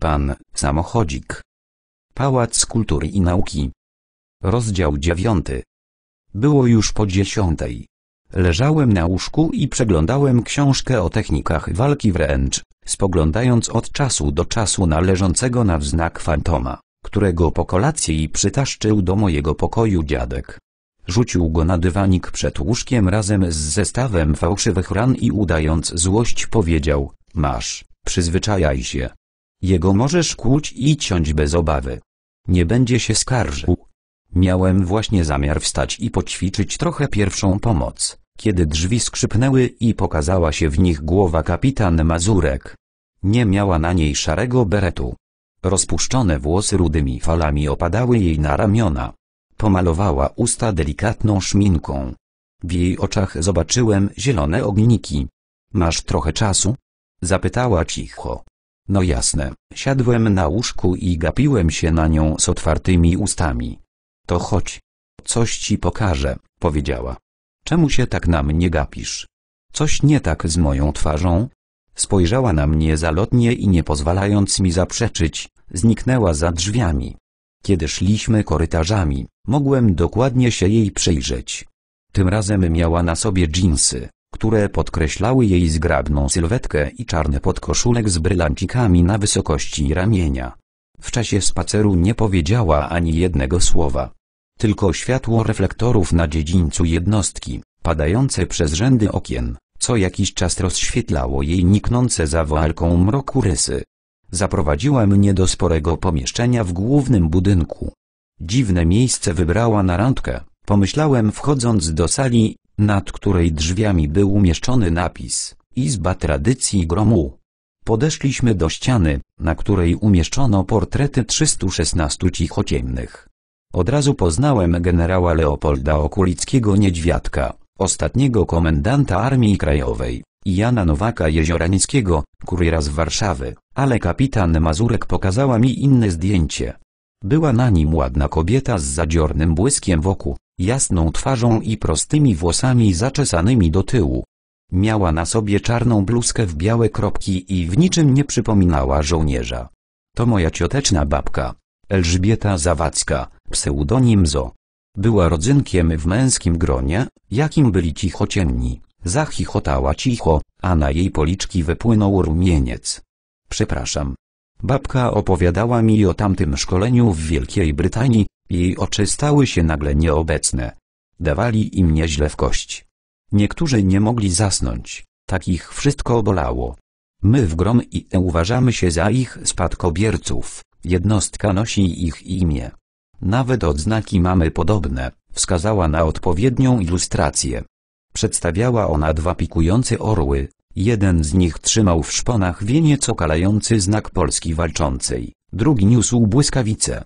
Pan, samochodzik. Pałac Kultury i Nauki. Rozdział dziewiąty. Było już po dziesiątej. Leżałem na łóżku i przeglądałem książkę o technikach walki wręcz, spoglądając od czasu do czasu na leżącego na wznak fantoma, którego po kolacji przytaszczył do mojego pokoju dziadek. Rzucił go na dywanik przed łóżkiem razem z zestawem fałszywych ran i udając złość powiedział, masz, przyzwyczajaj się. Jego możesz kłuć i ciąć bez obawy. Nie będzie się skarżył. Miałem właśnie zamiar wstać i poćwiczyć trochę pierwszą pomoc, kiedy drzwi skrzypnęły i pokazała się w nich głowa kapitan Mazurek. Nie miała na niej szarego beretu. Rozpuszczone włosy rudymi falami opadały jej na ramiona. Pomalowała usta delikatną szminką. W jej oczach zobaczyłem zielone ogniki. Masz trochę czasu? Zapytała cicho. No jasne, siadłem na łóżku i gapiłem się na nią z otwartymi ustami. To chodź. Coś ci pokażę, powiedziała. Czemu się tak na mnie gapisz? Coś nie tak z moją twarzą? Spojrzała na mnie zalotnie i nie pozwalając mi zaprzeczyć, zniknęła za drzwiami. Kiedy szliśmy korytarzami, mogłem dokładnie się jej przyjrzeć. Tym razem miała na sobie dżinsy które podkreślały jej zgrabną sylwetkę i czarny podkoszulek z brylancikami na wysokości ramienia. W czasie spaceru nie powiedziała ani jednego słowa. Tylko światło reflektorów na dziedzińcu jednostki, padające przez rzędy okien, co jakiś czas rozświetlało jej niknące za walką mroku rysy. Zaprowadziła mnie do sporego pomieszczenia w głównym budynku. Dziwne miejsce wybrała na randkę, pomyślałem wchodząc do sali nad której drzwiami był umieszczony napis Izba Tradycji Gromu. Podeszliśmy do ściany, na której umieszczono portrety 316 cichociemnych. Od razu poznałem generała Leopolda Okulickiego Niedźwiadka, ostatniego komendanta Armii Krajowej, i Jana Nowaka Jeziorańskiego, kuriera z Warszawy, ale kapitan Mazurek pokazała mi inne zdjęcie. Była na nim ładna kobieta z zadziornym błyskiem wokół, jasną twarzą i prostymi włosami zaczesanymi do tyłu. Miała na sobie czarną bluzkę w białe kropki i w niczym nie przypominała żołnierza. To moja cioteczna babka, Elżbieta Zawadzka, pseudonim Zo. Była rodzynkiem w męskim gronie, jakim byli cichocienni. Zachichotała cicho, a na jej policzki wypłynął rumieniec. Przepraszam. Babka opowiadała mi o tamtym szkoleniu w Wielkiej Brytanii, jej oczy stały się nagle nieobecne. Dawali im nieźle w kość. Niektórzy nie mogli zasnąć, tak ich wszystko bolało. My w Grom i uważamy się za ich spadkobierców, jednostka nosi ich imię. Nawet odznaki mamy podobne, wskazała na odpowiednią ilustrację. Przedstawiała ona dwa pikujące orły, jeden z nich trzymał w szponach wieniec okalający znak Polski walczącej, drugi niósł błyskawice.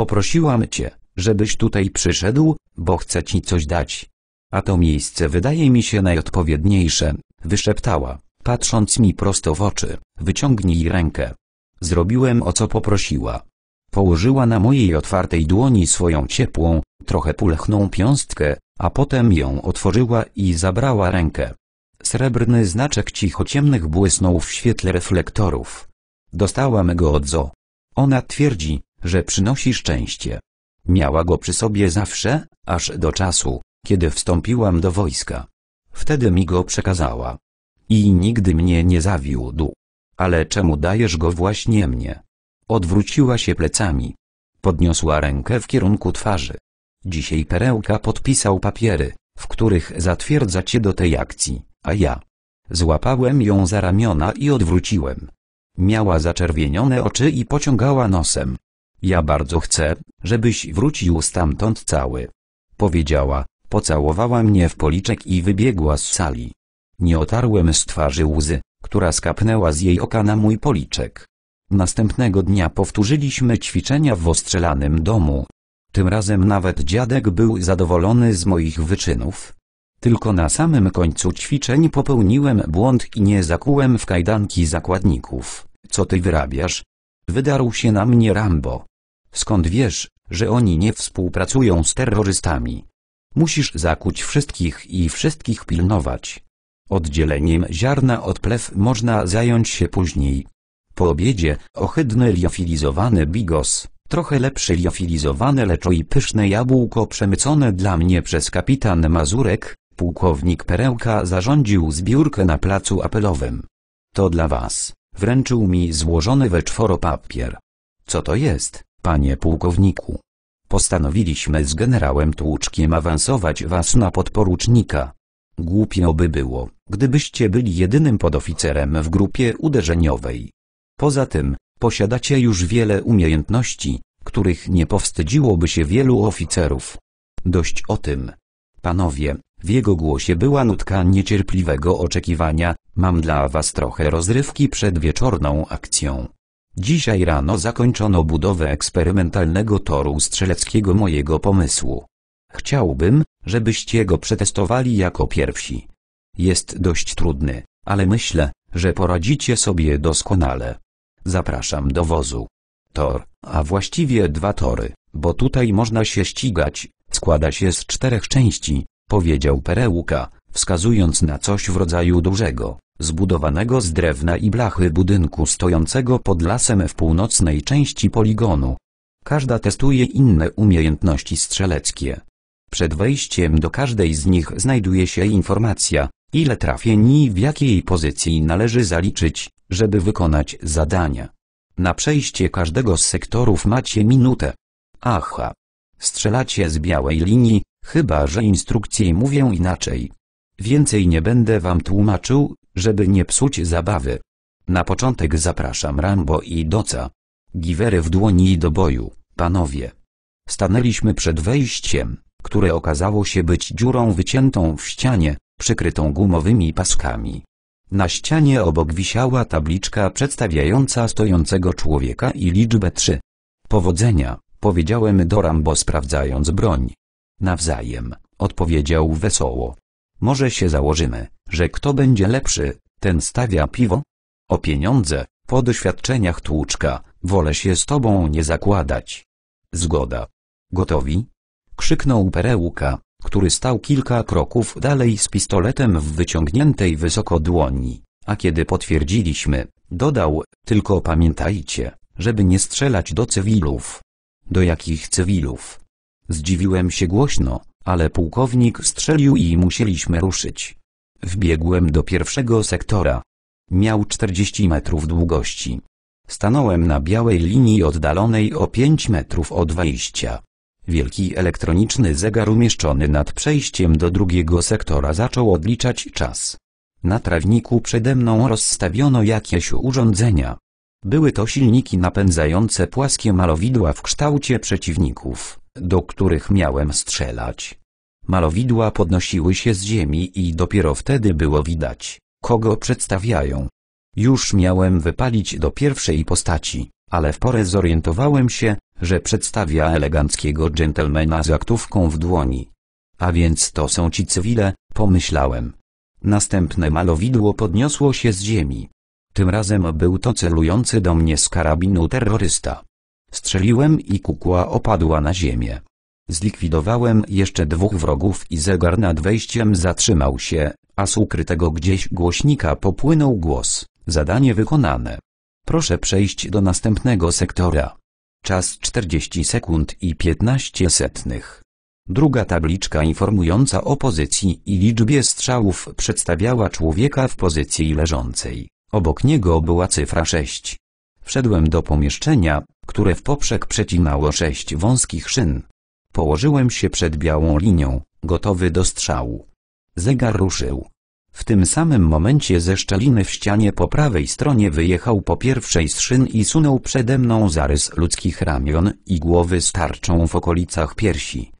Poprosiłam cię, żebyś tutaj przyszedł, bo chcę ci coś dać. A to miejsce wydaje mi się najodpowiedniejsze, wyszeptała, patrząc mi prosto w oczy, wyciągnij rękę. Zrobiłem o co poprosiła. Położyła na mojej otwartej dłoni swoją ciepłą, trochę pulchną piąstkę, a potem ją otworzyła i zabrała rękę. Srebrny znaczek cicho ciemnych błysnął w świetle reflektorów. Dostałam go od Zo. Ona twierdzi, że przynosi szczęście. Miała go przy sobie zawsze, aż do czasu, kiedy wstąpiłam do wojska. Wtedy mi go przekazała. I nigdy mnie nie zawiódł. Ale czemu dajesz go właśnie mnie? Odwróciła się plecami. Podniosła rękę w kierunku twarzy. Dzisiaj perełka podpisał papiery, w których zatwierdza cię do tej akcji, a ja. Złapałem ją za ramiona i odwróciłem. Miała zaczerwienione oczy i pociągała nosem. Ja bardzo chcę, żebyś wrócił stamtąd cały. Powiedziała, pocałowała mnie w policzek i wybiegła z sali. Nie otarłem z twarzy łzy, która skapnęła z jej oka na mój policzek. Następnego dnia powtórzyliśmy ćwiczenia w ostrzelanym domu. Tym razem nawet dziadek był zadowolony z moich wyczynów. Tylko na samym końcu ćwiczeń popełniłem błąd i nie zakułem w kajdanki zakładników. Co ty wyrabiasz? Wydarł się na mnie Rambo. Skąd wiesz, że oni nie współpracują z terrorystami? Musisz zakuć wszystkich i wszystkich pilnować. Oddzieleniem ziarna od plew można zająć się później. Po obiedzie, ohydny liofilizowany bigos, trochę lepszy liofilizowane leczo i pyszne jabłko przemycone dla mnie przez kapitan Mazurek, pułkownik Perełka zarządził zbiórkę na placu apelowym. To dla was, wręczył mi złożony we czworo papier. Co to jest? Panie pułkowniku. Postanowiliśmy z generałem Tłuczkiem awansować was na podporucznika. Głupio by było, gdybyście byli jedynym podoficerem w grupie uderzeniowej. Poza tym, posiadacie już wiele umiejętności, których nie powstydziłoby się wielu oficerów. Dość o tym. Panowie, w jego głosie była nutka niecierpliwego oczekiwania, mam dla was trochę rozrywki przed wieczorną akcją. Dzisiaj rano zakończono budowę eksperymentalnego toru strzeleckiego mojego pomysłu. Chciałbym, żebyście go przetestowali jako pierwsi. Jest dość trudny, ale myślę, że poradzicie sobie doskonale. Zapraszam do wozu. Tor, a właściwie dwa tory, bo tutaj można się ścigać, składa się z czterech części, powiedział Perełka, wskazując na coś w rodzaju dużego zbudowanego z drewna i blachy budynku stojącego pod lasem w północnej części poligonu. Każda testuje inne umiejętności strzeleckie. Przed wejściem do każdej z nich znajduje się informacja, ile trafieni w jakiej pozycji należy zaliczyć, żeby wykonać zadania. Na przejście każdego z sektorów macie minutę. Aha. Strzelacie z białej linii, chyba że instrukcje mówią inaczej. Więcej nie będę wam tłumaczył, żeby nie psuć zabawy. Na początek zapraszam Rambo i Doca. Giwery w dłoni i do boju, panowie. Stanęliśmy przed wejściem, które okazało się być dziurą wyciętą w ścianie, przykrytą gumowymi paskami. Na ścianie obok wisiała tabliczka przedstawiająca stojącego człowieka i liczbę 3. Powodzenia, powiedziałem do Rambo sprawdzając broń. Nawzajem, odpowiedział wesoło. Może się założymy, że kto będzie lepszy, ten stawia piwo? O pieniądze, po doświadczeniach tłuczka, wolę się z tobą nie zakładać. Zgoda. Gotowi? Krzyknął perełka, który stał kilka kroków dalej z pistoletem w wyciągniętej wysoko dłoni, a kiedy potwierdziliśmy, dodał, tylko pamiętajcie, żeby nie strzelać do cywilów. Do jakich cywilów? Zdziwiłem się głośno, ale pułkownik strzelił i musieliśmy ruszyć. Wbiegłem do pierwszego sektora. Miał 40 metrów długości. Stanąłem na białej linii oddalonej o 5 metrów od wejścia. Wielki elektroniczny zegar umieszczony nad przejściem do drugiego sektora zaczął odliczać czas. Na trawniku przede mną rozstawiono jakieś urządzenia. Były to silniki napędzające płaskie malowidła w kształcie przeciwników do których miałem strzelać. Malowidła podnosiły się z ziemi i dopiero wtedy było widać, kogo przedstawiają. Już miałem wypalić do pierwszej postaci, ale w porę zorientowałem się, że przedstawia eleganckiego dżentelmena z aktówką w dłoni. A więc to są ci cywile, pomyślałem. Następne malowidło podniosło się z ziemi. Tym razem był to celujący do mnie z karabinu terrorysta. Strzeliłem i kukła opadła na ziemię. Zlikwidowałem jeszcze dwóch wrogów i zegar nad wejściem zatrzymał się, a z ukrytego gdzieś głośnika popłynął głos. Zadanie wykonane. Proszę przejść do następnego sektora. Czas 40 sekund i 15 setnych. Druga tabliczka informująca o pozycji i liczbie strzałów przedstawiała człowieka w pozycji leżącej. Obok niego była cyfra 6. Wszedłem do pomieszczenia, które w poprzek przecinało sześć wąskich szyn. Położyłem się przed białą linią, gotowy do strzału. Zegar ruszył. W tym samym momencie ze szczeliny w ścianie po prawej stronie wyjechał po pierwszej z szyn i sunął przede mną zarys ludzkich ramion i głowy z tarczą w okolicach piersi.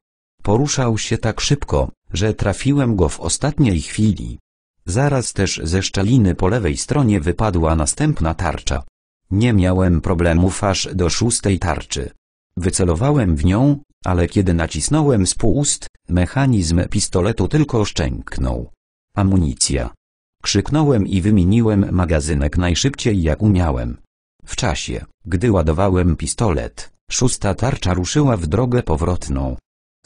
Poruszał się tak szybko, że trafiłem go w ostatniej chwili. Zaraz też ze szczeliny po lewej stronie wypadła następna tarcza, nie miałem problemów aż do szóstej tarczy. Wycelowałem w nią, ale kiedy nacisnąłem spust, mechanizm pistoletu tylko szczęknął. Amunicja. Krzyknąłem i wymieniłem magazynek najszybciej jak umiałem. W czasie, gdy ładowałem pistolet, szósta tarcza ruszyła w drogę powrotną.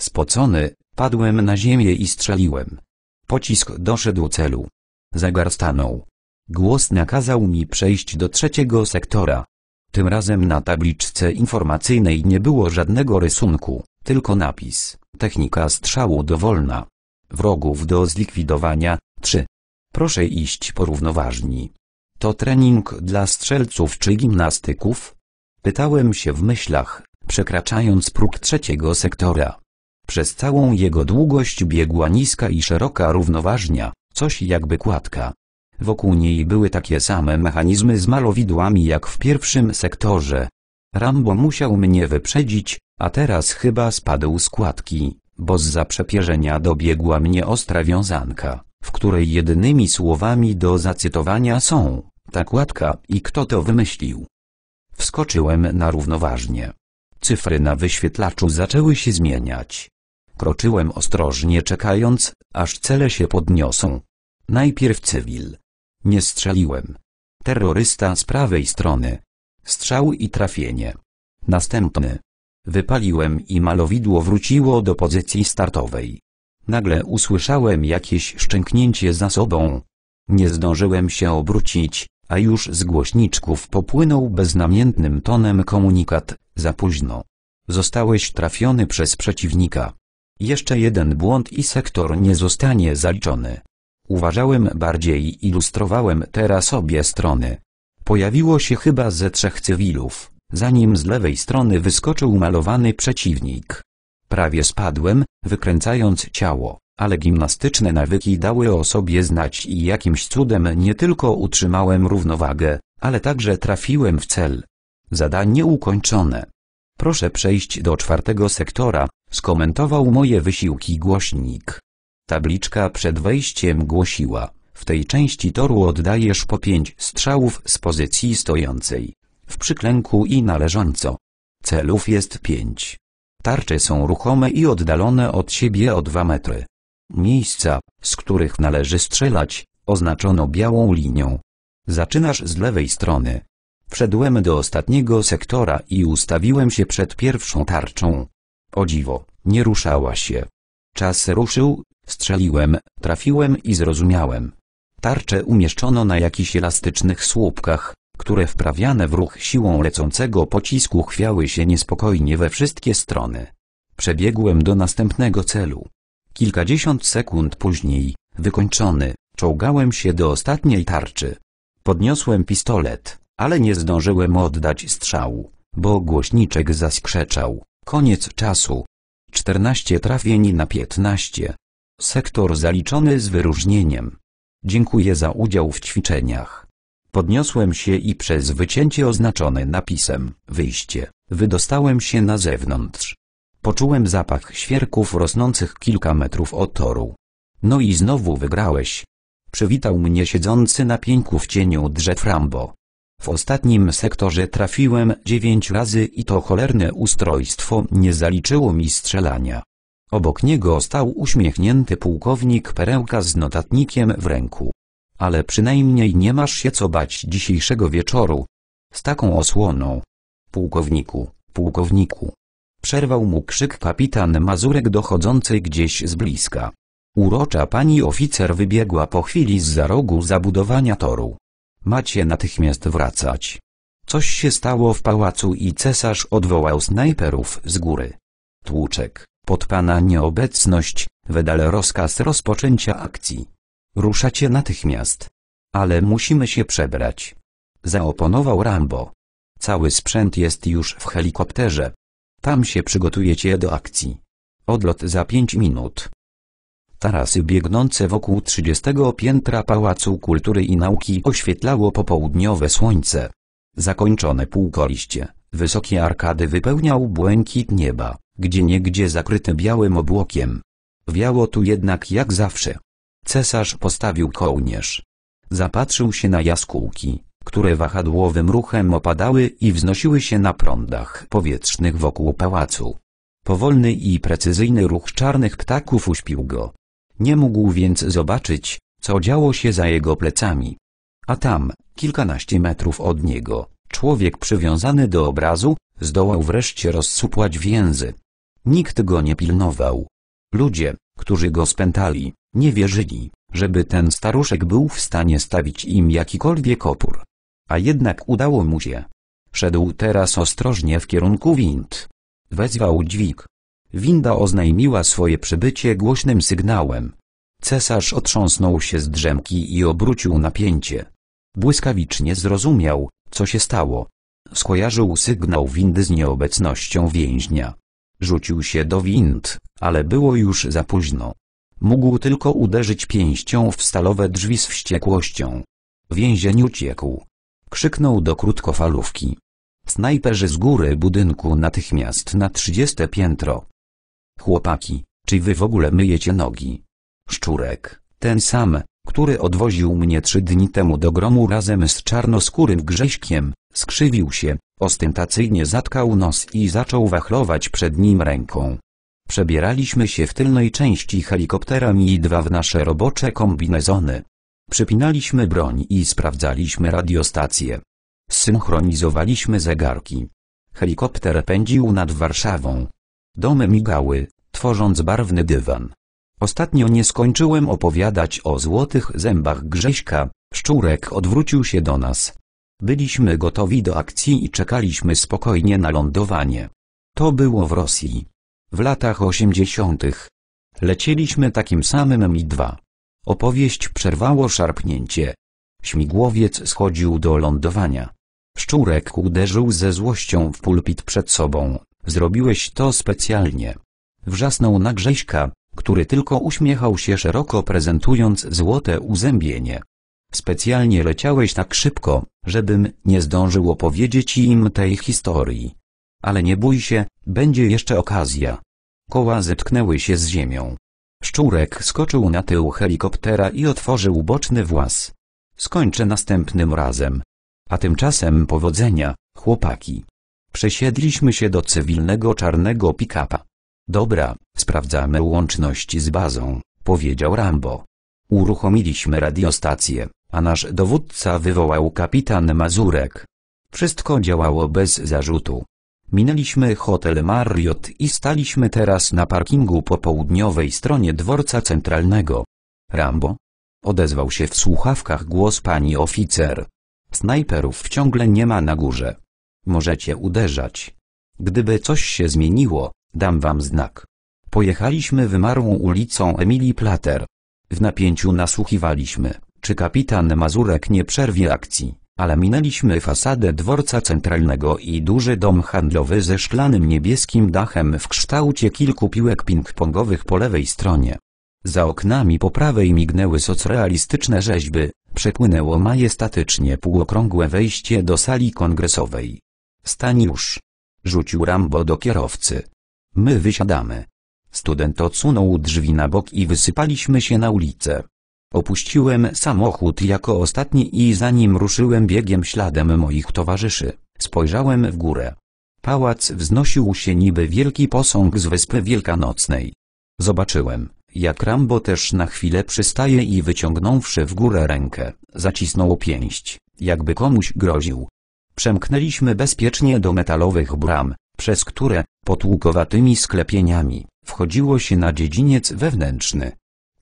Spocony, padłem na ziemię i strzeliłem. Pocisk doszedł celu. Zegar stanął. Głos nakazał mi przejść do trzeciego sektora. Tym razem na tabliczce informacyjnej nie było żadnego rysunku, tylko napis, technika strzału dowolna. Wrogów do zlikwidowania, 3. Proszę iść porównoważni. To trening dla strzelców czy gimnastyków? Pytałem się w myślach, przekraczając próg trzeciego sektora. Przez całą jego długość biegła niska i szeroka równoważnia, coś jakby kładka. Wokół niej były takie same mechanizmy z malowidłami jak w pierwszym sektorze. Rambo musiał mnie wyprzedzić, a teraz chyba spadł z kładki, bo z zaprzepierzenia dobiegła mnie ostra wiązanka, w której jedynymi słowami do zacytowania są ta kładka i kto to wymyślił. Wskoczyłem na równoważnie. Cyfry na wyświetlaczu zaczęły się zmieniać. Kroczyłem ostrożnie czekając, aż cele się podniosą. Najpierw cywil, nie strzeliłem. Terrorysta z prawej strony. Strzał i trafienie. Następny. Wypaliłem i malowidło wróciło do pozycji startowej. Nagle usłyszałem jakieś szczęknięcie za sobą. Nie zdążyłem się obrócić, a już z głośniczków popłynął beznamiętnym tonem komunikat, za późno. Zostałeś trafiony przez przeciwnika. Jeszcze jeden błąd i sektor nie zostanie zaliczony. Uważałem bardziej ilustrowałem teraz obie strony. Pojawiło się chyba ze trzech cywilów, zanim z lewej strony wyskoczył malowany przeciwnik. Prawie spadłem, wykręcając ciało, ale gimnastyczne nawyki dały o sobie znać i jakimś cudem nie tylko utrzymałem równowagę, ale także trafiłem w cel. Zadanie ukończone. Proszę przejść do czwartego sektora, skomentował moje wysiłki głośnik. Tabliczka przed wejściem głosiła, w tej części toru oddajesz po pięć strzałów z pozycji stojącej, w przyklęku i należąco. Celów jest pięć. Tarcze są ruchome i oddalone od siebie o dwa metry. Miejsca, z których należy strzelać, oznaczono białą linią. Zaczynasz z lewej strony. Wszedłem do ostatniego sektora i ustawiłem się przed pierwszą tarczą. O dziwo, nie ruszała się. Czas ruszył, Strzeliłem, trafiłem i zrozumiałem. Tarczę umieszczono na jakichś elastycznych słupkach, które wprawiane w ruch siłą lecącego pocisku chwiały się niespokojnie we wszystkie strony. Przebiegłem do następnego celu. Kilkadziesiąt sekund później, wykończony, czołgałem się do ostatniej tarczy. Podniosłem pistolet, ale nie zdążyłem oddać strzału, bo głośniczek zaskrzeczał. Koniec czasu. 14 trafień na 15. Sektor zaliczony z wyróżnieniem. Dziękuję za udział w ćwiczeniach. Podniosłem się i przez wycięcie oznaczone napisem wyjście wydostałem się na zewnątrz. Poczułem zapach świerków rosnących kilka metrów od toru. No i znowu wygrałeś. Przywitał mnie siedzący na pięku w cieniu drzew Rambo. W ostatnim sektorze trafiłem dziewięć razy i to cholerne ustrojstwo nie zaliczyło mi strzelania. Obok niego stał uśmiechnięty pułkownik Perełka z notatnikiem w ręku. Ale przynajmniej nie masz się co bać dzisiejszego wieczoru. Z taką osłoną. Pułkowniku, pułkowniku. Przerwał mu krzyk kapitan Mazurek dochodzący gdzieś z bliska. Urocza pani oficer wybiegła po chwili z za rogu zabudowania toru. Macie natychmiast wracać. Coś się stało w pałacu i cesarz odwołał snajperów z góry. Tłuczek. Pod Pana nieobecność, wydal rozkaz rozpoczęcia akcji. Ruszacie natychmiast. Ale musimy się przebrać. Zaoponował Rambo. Cały sprzęt jest już w helikopterze. Tam się przygotujecie do akcji. Odlot za pięć minut. Tarasy biegnące wokół trzydziestego piętra Pałacu Kultury i Nauki oświetlało popołudniowe słońce. Zakończone półkoliście, wysokie arkady wypełniał błękit nieba gdzie niegdzie zakryte białym obłokiem. Wiało tu jednak jak zawsze. Cesarz postawił kołnierz. Zapatrzył się na jaskółki, które wahadłowym ruchem opadały i wznosiły się na prądach powietrznych wokół pałacu. Powolny i precyzyjny ruch czarnych ptaków uśpił go. Nie mógł więc zobaczyć, co działo się za jego plecami. A tam, kilkanaście metrów od niego, człowiek przywiązany do obrazu, zdołał wreszcie rozsupłać więzy. Nikt go nie pilnował. Ludzie, którzy go spętali, nie wierzyli, żeby ten staruszek był w stanie stawić im jakikolwiek opór. A jednak udało mu się. Szedł teraz ostrożnie w kierunku wind. Wezwał dźwig. Winda oznajmiła swoje przybycie głośnym sygnałem. Cesarz otrząsnął się z drzemki i obrócił napięcie. Błyskawicznie zrozumiał, co się stało. Skojarzył sygnał windy z nieobecnością więźnia. Rzucił się do wind, ale było już za późno. Mógł tylko uderzyć pięścią w stalowe drzwi z wściekłością. Więzień uciekł. Krzyknął do krótkofalówki. Snajperzy z góry budynku natychmiast na trzydzieste piętro. Chłopaki, czy wy w ogóle myjecie nogi? Szczurek, ten sam, który odwoził mnie trzy dni temu do gromu razem z czarnoskórym Grześkiem, Skrzywił się, ostentacyjnie zatkał nos i zaczął wachlować przed nim ręką. Przebieraliśmy się w tylnej części helikoptera Mi-2 w nasze robocze kombinezony. Przypinaliśmy broń i sprawdzaliśmy radiostację. Synchronizowaliśmy zegarki. Helikopter pędził nad Warszawą. Domy migały, tworząc barwny dywan. Ostatnio nie skończyłem opowiadać o złotych zębach Grześka, szczurek odwrócił się do nas. Byliśmy gotowi do akcji i czekaliśmy spokojnie na lądowanie. To było w Rosji. W latach osiemdziesiątych. Lecieliśmy takim samym Mi-2. Opowieść przerwało szarpnięcie. Śmigłowiec schodził do lądowania. Szczurek uderzył ze złością w pulpit przed sobą. Zrobiłeś to specjalnie. Wrzasnął na Grześka, który tylko uśmiechał się szeroko prezentując złote uzębienie. Specjalnie leciałeś tak szybko, żebym nie zdążył opowiedzieć im tej historii. Ale nie bój się, będzie jeszcze okazja. Koła zetknęły się z ziemią. Szczurek skoczył na tył helikoptera i otworzył boczny włas. Skończę następnym razem. A tymczasem powodzenia, chłopaki. Przesiedliśmy się do cywilnego czarnego pikapa. Dobra, sprawdzamy łączność z bazą, powiedział Rambo. Uruchomiliśmy radiostację, a nasz dowódca wywołał kapitan Mazurek. Wszystko działało bez zarzutu. Minęliśmy hotel Marriott i staliśmy teraz na parkingu po południowej stronie dworca centralnego. Rambo? Odezwał się w słuchawkach głos pani oficer. Snajperów ciągle nie ma na górze. Możecie uderzać. Gdyby coś się zmieniło, dam wam znak. Pojechaliśmy wymarłą ulicą Emilii Plater. W napięciu nasłuchiwaliśmy czy kapitan Mazurek nie przerwie akcji, ale minęliśmy fasadę dworca centralnego i duży dom handlowy ze szklanym niebieskim dachem w kształcie kilku piłek ping-pongowych po lewej stronie. Za oknami po prawej mignęły socrealistyczne rzeźby, przepłynęło majestatycznie półokrągłe wejście do sali kongresowej. Staniusz! Rzucił Rambo do kierowcy. My wysiadamy. Student odsunął drzwi na bok i wysypaliśmy się na ulicę. Opuściłem samochód jako ostatni i zanim ruszyłem biegiem śladem moich towarzyszy, spojrzałem w górę. Pałac wznosił się niby wielki posąg z wyspy wielkanocnej. Zobaczyłem, jak Rambo też na chwilę przystaje i wyciągnąwszy w górę rękę, zacisnął pięść, jakby komuś groził. Przemknęliśmy bezpiecznie do metalowych bram, przez które, potłukowatymi sklepieniami, wchodziło się na dziedziniec wewnętrzny.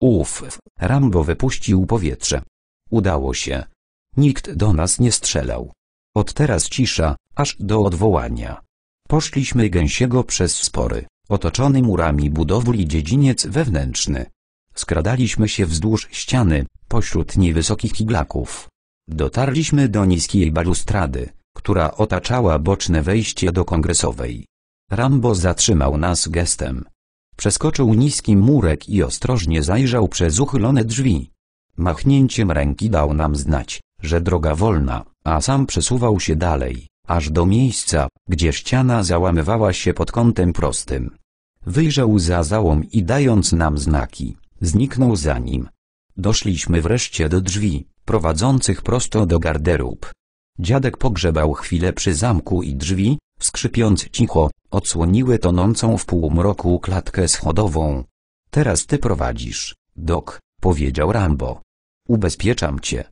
Uf, Rambo wypuścił powietrze. Udało się. Nikt do nas nie strzelał. Od teraz cisza, aż do odwołania. Poszliśmy gęsiego przez spory, otoczony murami budowli dziedziniec wewnętrzny. Skradaliśmy się wzdłuż ściany, pośród niewysokich iglaków. Dotarliśmy do niskiej balustrady, która otaczała boczne wejście do kongresowej. Rambo zatrzymał nas gestem. Przeskoczył niski murek i ostrożnie zajrzał przez uchylone drzwi. Machnięciem ręki dał nam znać, że droga wolna, a sam przesuwał się dalej, aż do miejsca, gdzie ściana załamywała się pod kątem prostym. Wyjrzał za załom i dając nam znaki, zniknął za nim. Doszliśmy wreszcie do drzwi, prowadzących prosto do garderób. Dziadek pogrzebał chwilę przy zamku i drzwi, skrzypiąc cicho, odsłoniły tonącą w półmroku klatkę schodową. Teraz ty prowadzisz, dok, powiedział Rambo. Ubezpieczam cię.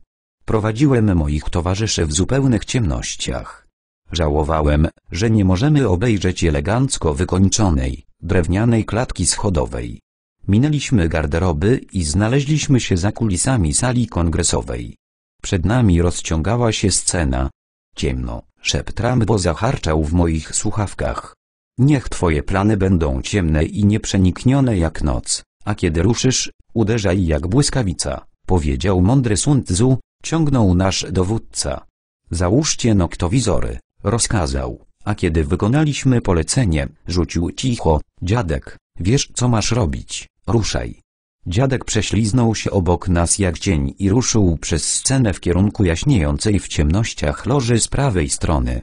Prowadziłem moich towarzyszy w zupełnych ciemnościach. Żałowałem, że nie możemy obejrzeć elegancko wykończonej, drewnianej klatki schodowej. Minęliśmy garderoby i znaleźliśmy się za kulisami sali kongresowej. Przed nami rozciągała się scena. Ciemno, Szept bo zaharczał w moich słuchawkach. Niech twoje plany będą ciemne i nieprzeniknione jak noc, a kiedy ruszysz, uderzaj jak błyskawica, powiedział mądry Sun Tzu, ciągnął nasz dowódca. Załóżcie noktowizory, rozkazał, a kiedy wykonaliśmy polecenie, rzucił cicho, dziadek, wiesz co masz robić, ruszaj. Dziadek prześliznął się obok nas jak dzień i ruszył przez scenę w kierunku jaśniejącej w ciemnościach loży z prawej strony.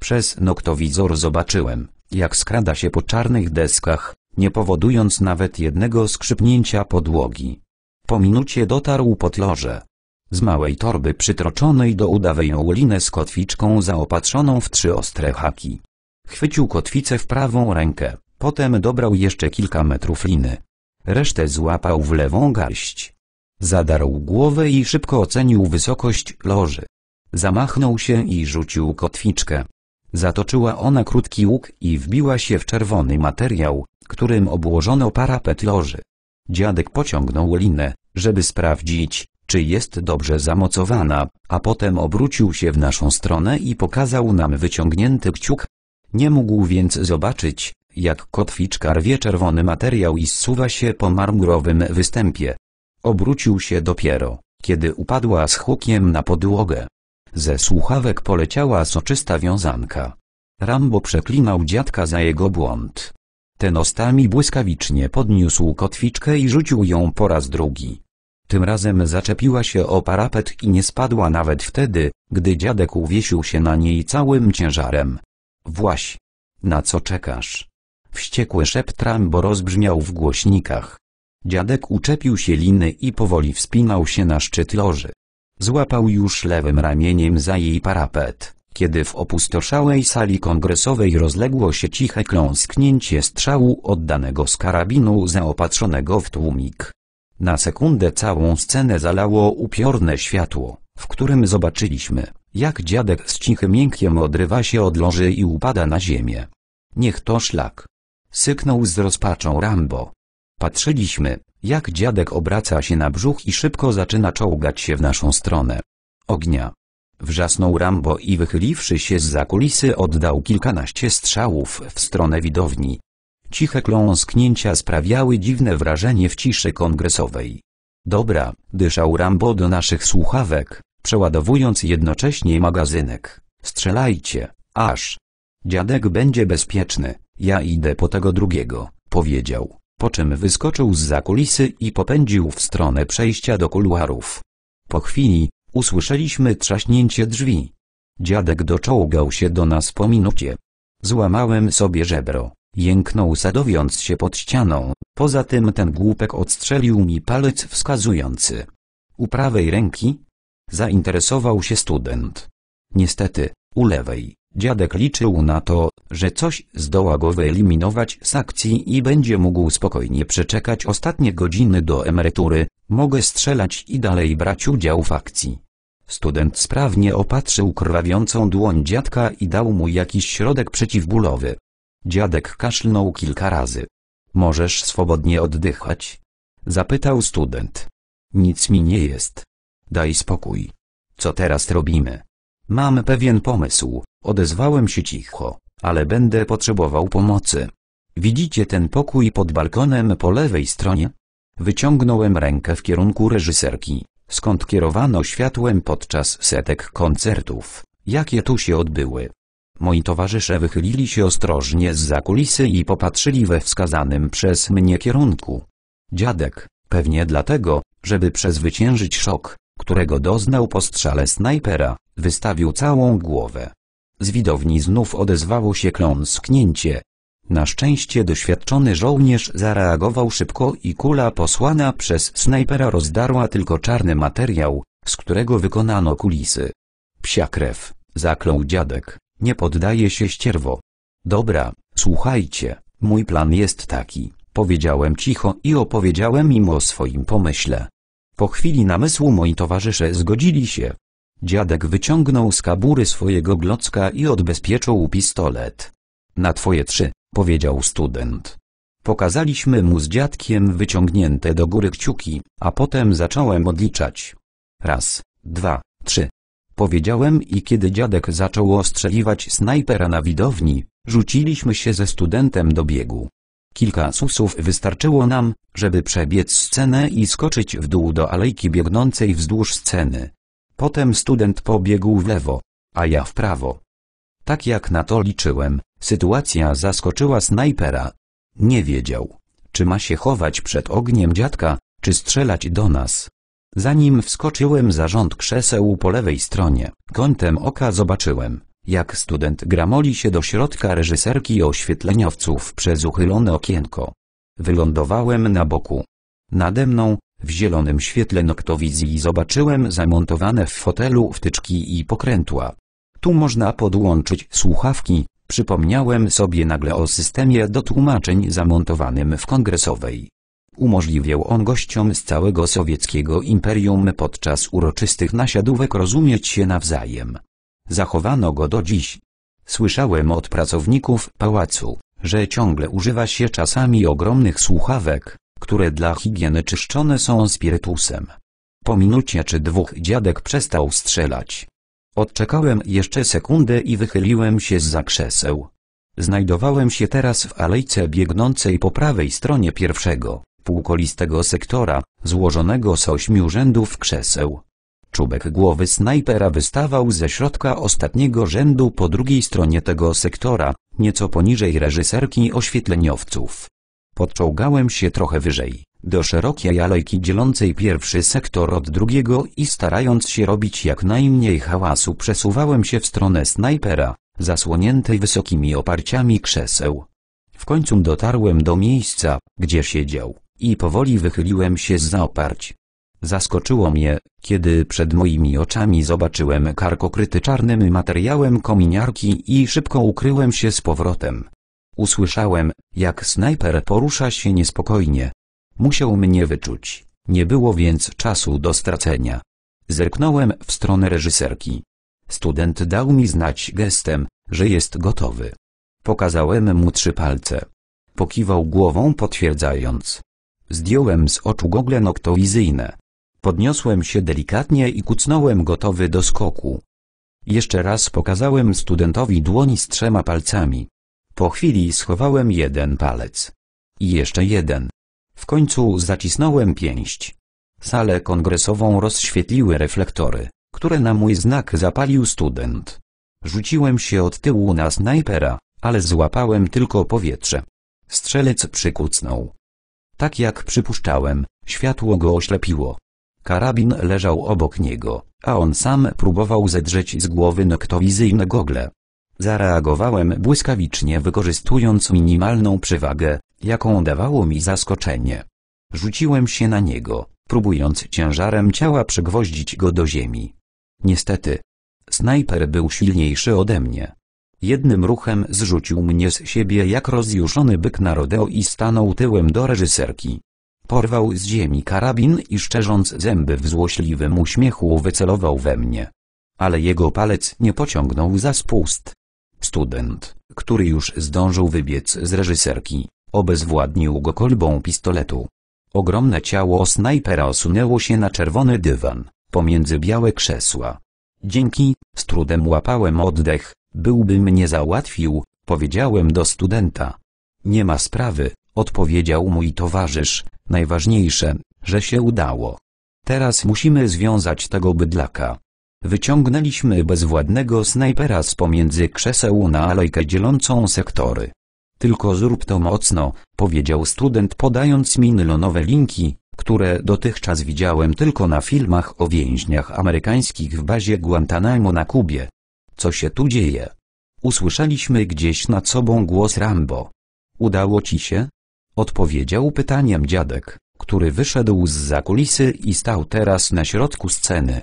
Przez noktowizor zobaczyłem, jak skrada się po czarnych deskach, nie powodując nawet jednego skrzypnięcia podłogi. Po minucie dotarł pod loże. Z małej torby przytroczonej do udawej wyjął z kotwiczką zaopatrzoną w trzy ostre haki. Chwycił kotwicę w prawą rękę, potem dobrał jeszcze kilka metrów liny resztę złapał w lewą garść. Zadarł głowę i szybko ocenił wysokość loży. Zamachnął się i rzucił kotwiczkę. Zatoczyła ona krótki łuk i wbiła się w czerwony materiał, którym obłożono parapet loży. Dziadek pociągnął linę, żeby sprawdzić, czy jest dobrze zamocowana, a potem obrócił się w naszą stronę i pokazał nam wyciągnięty kciuk. Nie mógł więc zobaczyć, jak kotwiczka rwie czerwony materiał i zsuwa się po marmurowym występie. Obrócił się dopiero, kiedy upadła z hukiem na podłogę. Ze słuchawek poleciała soczysta wiązanka. Rambo przeklinał dziadka za jego błąd. Ten ostami błyskawicznie podniósł kotwiczkę i rzucił ją po raz drugi. Tym razem zaczepiła się o parapet i nie spadła nawet wtedy, gdy dziadek uwiesił się na niej całym ciężarem. Właś. Na co czekasz? Wściekły szept bo rozbrzmiał w głośnikach. Dziadek uczepił się liny i powoli wspinał się na szczyt loży. Złapał już lewym ramieniem za jej parapet, kiedy w opustoszałej sali kongresowej rozległo się ciche kląsknięcie strzału oddanego z karabinu zaopatrzonego w tłumik. Na sekundę całą scenę zalało upiorne światło, w którym zobaczyliśmy, jak dziadek z cichym miękkiem odrywa się od loży i upada na ziemię. Niech to szlak, Syknął z rozpaczą Rambo. Patrzyliśmy, jak dziadek obraca się na brzuch i szybko zaczyna czołgać się w naszą stronę. Ognia. Wrzasnął Rambo i wychyliwszy się z za kulisy oddał kilkanaście strzałów w stronę widowni. Ciche kląsknięcia sprawiały dziwne wrażenie w ciszy kongresowej. Dobra, dyszał Rambo do naszych słuchawek, przeładowując jednocześnie magazynek. Strzelajcie, aż. Dziadek będzie bezpieczny. Ja idę po tego drugiego, powiedział, po czym wyskoczył z za kulisy i popędził w stronę przejścia do kuluarów. Po chwili, usłyszeliśmy trzaśnięcie drzwi. Dziadek doczołgał się do nas po minucie. Złamałem sobie żebro, jęknął sadowiąc się pod ścianą, poza tym ten głupek odstrzelił mi palec wskazujący. U prawej ręki? Zainteresował się student. Niestety, u lewej. Dziadek liczył na to, że coś zdoła go wyeliminować z akcji i będzie mógł spokojnie przeczekać ostatnie godziny do emerytury, mogę strzelać i dalej brać udział w akcji. Student sprawnie opatrzył krwawiącą dłoń dziadka i dał mu jakiś środek przeciwbólowy. Dziadek kaszlnął kilka razy. Możesz swobodnie oddychać? Zapytał student. Nic mi nie jest. Daj spokój. Co teraz robimy? Mam pewien pomysł, odezwałem się cicho, ale będę potrzebował pomocy. Widzicie ten pokój pod balkonem po lewej stronie? Wyciągnąłem rękę w kierunku reżyserki, skąd kierowano światłem podczas setek koncertów, jakie tu się odbyły. Moi towarzysze wychylili się ostrożnie z kulisy i popatrzyli we wskazanym przez mnie kierunku. Dziadek, pewnie dlatego, żeby przezwyciężyć szok, którego doznał po strzale snajpera, wystawił całą głowę. Z widowni znów odezwało się kląsknięcie. Na szczęście doświadczony żołnierz zareagował szybko i kula posłana przez snajpera rozdarła tylko czarny materiał, z którego wykonano kulisy. Psia krew, zaklął dziadek, nie poddaje się ścierwo. Dobra, słuchajcie, mój plan jest taki, powiedziałem cicho i opowiedziałem im o swoim pomyśle. Po chwili namysłu moi towarzysze zgodzili się. Dziadek wyciągnął z kabury swojego glocka i odbezpieczył pistolet. Na twoje trzy, powiedział student. Pokazaliśmy mu z dziadkiem wyciągnięte do góry kciuki, a potem zacząłem odliczać. Raz, dwa, trzy. Powiedziałem i kiedy dziadek zaczął ostrzeliwać snajpera na widowni, rzuciliśmy się ze studentem do biegu. Kilka susów wystarczyło nam, żeby przebiec scenę i skoczyć w dół do alejki biegnącej wzdłuż sceny. Potem student pobiegł w lewo, a ja w prawo. Tak jak na to liczyłem, sytuacja zaskoczyła snajpera. Nie wiedział, czy ma się chować przed ogniem dziadka, czy strzelać do nas. Zanim wskoczyłem za rząd krzeseł po lewej stronie, kątem oka zobaczyłem, jak student gramoli się do środka reżyserki oświetleniowców przez uchylone okienko. Wylądowałem na boku. Nade mną, w zielonym świetle noktowizji zobaczyłem zamontowane w fotelu wtyczki i pokrętła. Tu można podłączyć słuchawki, przypomniałem sobie nagle o systemie do tłumaczeń zamontowanym w kongresowej. Umożliwiał on gościom z całego sowieckiego imperium podczas uroczystych nasiadówek rozumieć się nawzajem. Zachowano go do dziś. Słyszałem od pracowników pałacu, że ciągle używa się czasami ogromnych słuchawek, które dla higieny czyszczone są spirytusem. Po minucie czy dwóch dziadek przestał strzelać. Odczekałem jeszcze sekundę i wychyliłem się z krzeseł. Znajdowałem się teraz w alejce biegnącej po prawej stronie pierwszego, półkolistego sektora, złożonego z ośmiu rzędów krzeseł. Czubek głowy snajpera wystawał ze środka ostatniego rzędu po drugiej stronie tego sektora, nieco poniżej reżyserki oświetleniowców. Podczołgałem się trochę wyżej, do szerokiej alejki dzielącej pierwszy sektor od drugiego i starając się robić jak najmniej hałasu przesuwałem się w stronę snajpera, zasłoniętej wysokimi oparciami krzeseł. W końcu dotarłem do miejsca, gdzie siedział, i powoli wychyliłem się z oparć. Zaskoczyło mnie, kiedy przed moimi oczami zobaczyłem kark okryty czarnym materiałem kominiarki i szybko ukryłem się z powrotem. Usłyszałem, jak snajper porusza się niespokojnie. Musiał mnie wyczuć, nie było więc czasu do stracenia. Zerknąłem w stronę reżyserki. Student dał mi znać gestem, że jest gotowy. Pokazałem mu trzy palce. Pokiwał głową potwierdzając. Zdjąłem z oczu gogle noktowizyjne. Podniosłem się delikatnie i kucnąłem gotowy do skoku. Jeszcze raz pokazałem studentowi dłoni z trzema palcami. Po chwili schowałem jeden palec. I jeszcze jeden. W końcu zacisnąłem pięść. Salę kongresową rozświetliły reflektory, które na mój znak zapalił student. Rzuciłem się od tyłu na snajpera, ale złapałem tylko powietrze. Strzelec przykucnął. Tak jak przypuszczałem, światło go oślepiło. Karabin leżał obok niego, a on sam próbował zedrzeć z głowy noktowizyjne gogle. Zareagowałem błyskawicznie wykorzystując minimalną przewagę, jaką dawało mi zaskoczenie. Rzuciłem się na niego, próbując ciężarem ciała przygwoździć go do ziemi. Niestety. Snajper był silniejszy ode mnie. Jednym ruchem zrzucił mnie z siebie jak rozjuszony byk na rodeo i stanął tyłem do reżyserki. Porwał z ziemi karabin i szczerząc zęby w złośliwym uśmiechu wycelował we mnie. Ale jego palec nie pociągnął za spust. Student, który już zdążył wybiec z reżyserki, obezwładnił go kolbą pistoletu. Ogromne ciało snajpera osunęło się na czerwony dywan, pomiędzy białe krzesła. Dzięki, z trudem łapałem oddech, byłby mnie załatwił, powiedziałem do studenta. Nie ma sprawy, odpowiedział mój towarzysz, Najważniejsze, że się udało. Teraz musimy związać tego bydlaka. Wyciągnęliśmy bezwładnego snajpera z pomiędzy krzeseł na alejkę dzielącą sektory. Tylko zrób to mocno, powiedział student podając mi nylonowe linki, które dotychczas widziałem tylko na filmach o więźniach amerykańskich w bazie Guantanamo na Kubie. Co się tu dzieje? Usłyszeliśmy gdzieś nad sobą głos Rambo. Udało ci się? Odpowiedział pytaniem dziadek, który wyszedł z za kulisy i stał teraz na środku sceny.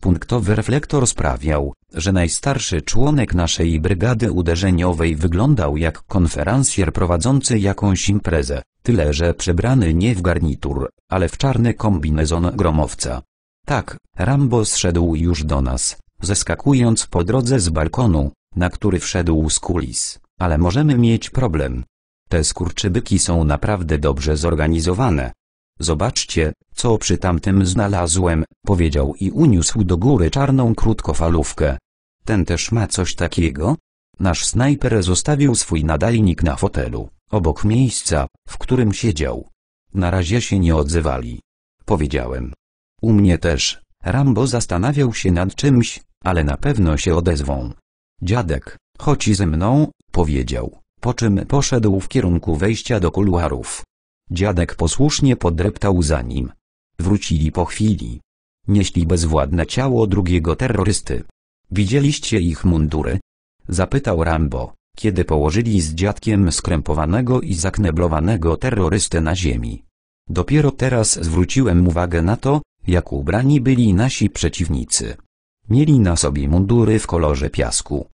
Punktowy reflektor sprawiał, że najstarszy członek naszej brygady uderzeniowej wyglądał jak konferencjer prowadzący jakąś imprezę, tyle że przebrany nie w garnitur, ale w czarny kombinezon gromowca. Tak, Rambo zszedł już do nas, zeskakując po drodze z balkonu, na który wszedł z kulis, ale możemy mieć problem, te skurczybyki są naprawdę dobrze zorganizowane. Zobaczcie, co przy tamtym znalazłem, powiedział i uniósł do góry czarną krótkofalówkę. Ten też ma coś takiego? Nasz snajper zostawił swój nadajnik na fotelu, obok miejsca, w którym siedział. Na razie się nie odzywali. Powiedziałem. U mnie też. Rambo zastanawiał się nad czymś, ale na pewno się odezwą. Dziadek, chodź ze mną, powiedział. Po czym poszedł w kierunku wejścia do kuluarów. Dziadek posłusznie podreptał za nim. Wrócili po chwili. Nieśli bezwładne ciało drugiego terrorysty. Widzieliście ich mundury? Zapytał Rambo, kiedy położyli z dziadkiem skrępowanego i zakneblowanego terrorystę na ziemi. Dopiero teraz zwróciłem uwagę na to, jak ubrani byli nasi przeciwnicy. Mieli na sobie mundury w kolorze piasku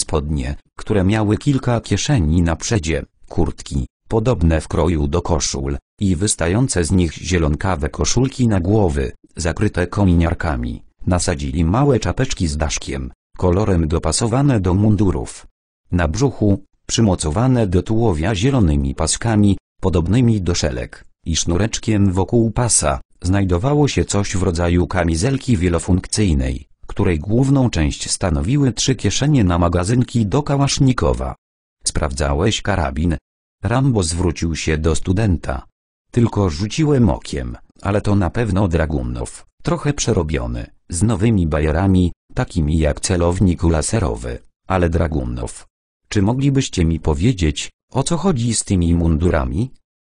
spodnie, które miały kilka kieszeni na przedzie, kurtki, podobne w kroju do koszul, i wystające z nich zielonkawe koszulki na głowy, zakryte kominiarkami, nasadzili małe czapeczki z daszkiem, kolorem dopasowane do mundurów. Na brzuchu, przymocowane do tułowia zielonymi paskami, podobnymi do szelek, i sznureczkiem wokół pasa, znajdowało się coś w rodzaju kamizelki wielofunkcyjnej której główną część stanowiły trzy kieszenie na magazynki do kałasznikowa. Sprawdzałeś karabin? Rambo zwrócił się do studenta. Tylko rzuciłem okiem, ale to na pewno Dragunow. trochę przerobiony, z nowymi bajerami, takimi jak celownik laserowy, ale Dragunow. Czy moglibyście mi powiedzieć, o co chodzi z tymi mundurami?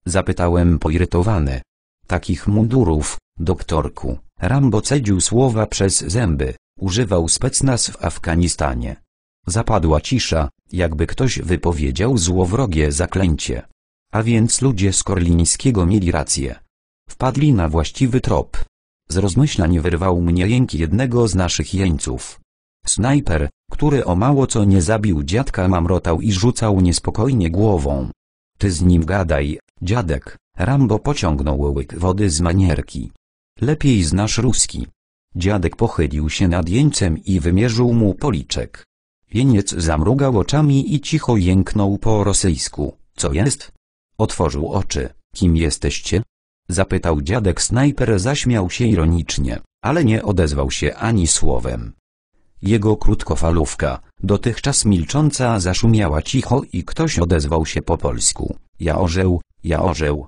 Zapytałem poirytowany. Takich mundurów, doktorku, Rambo cedził słowa przez zęby, używał specnaz w Afganistanie. Zapadła cisza, jakby ktoś wypowiedział złowrogie zaklęcie. A więc ludzie z Korlińskiego mieli rację. Wpadli na właściwy trop. Z rozmyślań wyrwał mnie jęk jednego z naszych jeńców. Snajper, który o mało co nie zabił dziadka mamrotał i rzucał niespokojnie głową. Ty z nim gadaj, dziadek, Rambo pociągnął łyk wody z manierki. Lepiej znasz ruski. Dziadek pochylił się nad jeńcem i wymierzył mu policzek. Jeniec zamrugał oczami i cicho jęknął po rosyjsku. Co jest? Otworzył oczy. Kim jesteście? Zapytał dziadek snajper zaśmiał się ironicznie, ale nie odezwał się ani słowem. Jego krótkofalówka, dotychczas milcząca zaszumiała cicho i ktoś odezwał się po polsku. Ja orzeł, ja orzeł.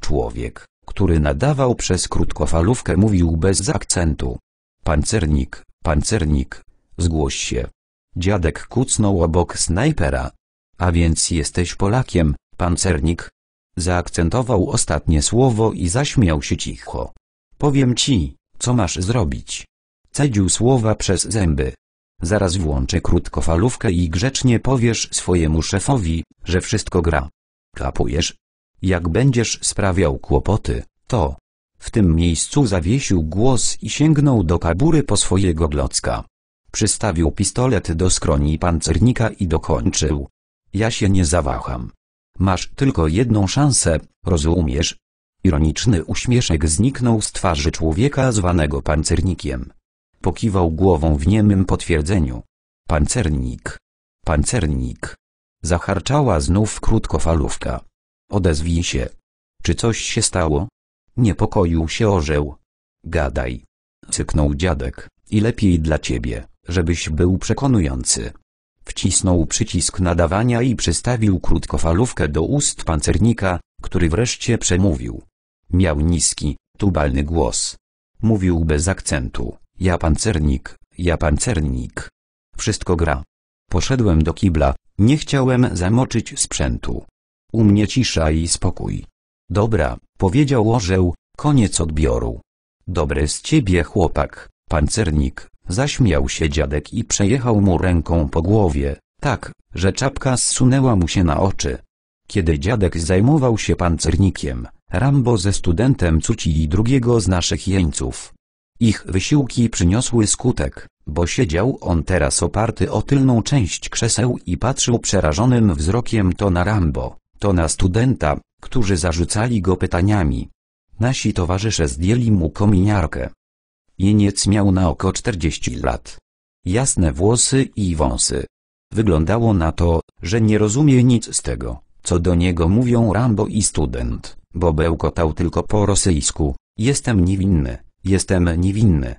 Człowiek, który nadawał przez krótkofalówkę mówił bez akcentu. Pancernik, pancernik, zgłoś się. Dziadek kucnął obok snajpera. A więc jesteś Polakiem, pancernik? Zaakcentował ostatnie słowo i zaśmiał się cicho. Powiem ci, co masz zrobić. Cedził słowa przez zęby. Zaraz włączę krótkofalówkę i grzecznie powiesz swojemu szefowi, że wszystko gra. Kapujesz? Jak będziesz sprawiał kłopoty, to w tym miejscu zawiesił głos i sięgnął do kabury po swojego glocka. Przystawił pistolet do skroni pancernika i dokończył. Ja się nie zawaham. Masz tylko jedną szansę, rozumiesz? Ironiczny uśmieszek zniknął z twarzy człowieka zwanego pancernikiem. Pokiwał głową w niemym potwierdzeniu. Pancernik. Pancernik. Zaharczała znów krótkofalówka. Odezwij się. Czy coś się stało? Niepokoił się orzeł. Gadaj. syknął dziadek, i lepiej dla ciebie, żebyś był przekonujący. Wcisnął przycisk nadawania i przystawił krótkofalówkę do ust pancernika, który wreszcie przemówił. Miał niski, tubalny głos. Mówił bez akcentu, ja pancernik, ja pancernik. Wszystko gra. Poszedłem do kibla, nie chciałem zamoczyć sprzętu. U mnie cisza i spokój. Dobra, powiedział orzeł, koniec odbioru. Dobry z ciebie chłopak, pancernik, zaśmiał się dziadek i przejechał mu ręką po głowie, tak, że czapka zsunęła mu się na oczy. Kiedy dziadek zajmował się pancernikiem, Rambo ze studentem cucili drugiego z naszych jeńców. Ich wysiłki przyniosły skutek, bo siedział on teraz oparty o tylną część krzeseł i patrzył przerażonym wzrokiem to na Rambo. To na studenta, którzy zarzucali go pytaniami. Nasi towarzysze zdjęli mu kominiarkę. Jeniec miał na oko 40 lat. Jasne włosy i wąsy. Wyglądało na to, że nie rozumie nic z tego, co do niego mówią Rambo i student, bo bełkotał tylko po rosyjsku. Jestem niewinny, jestem niewinny.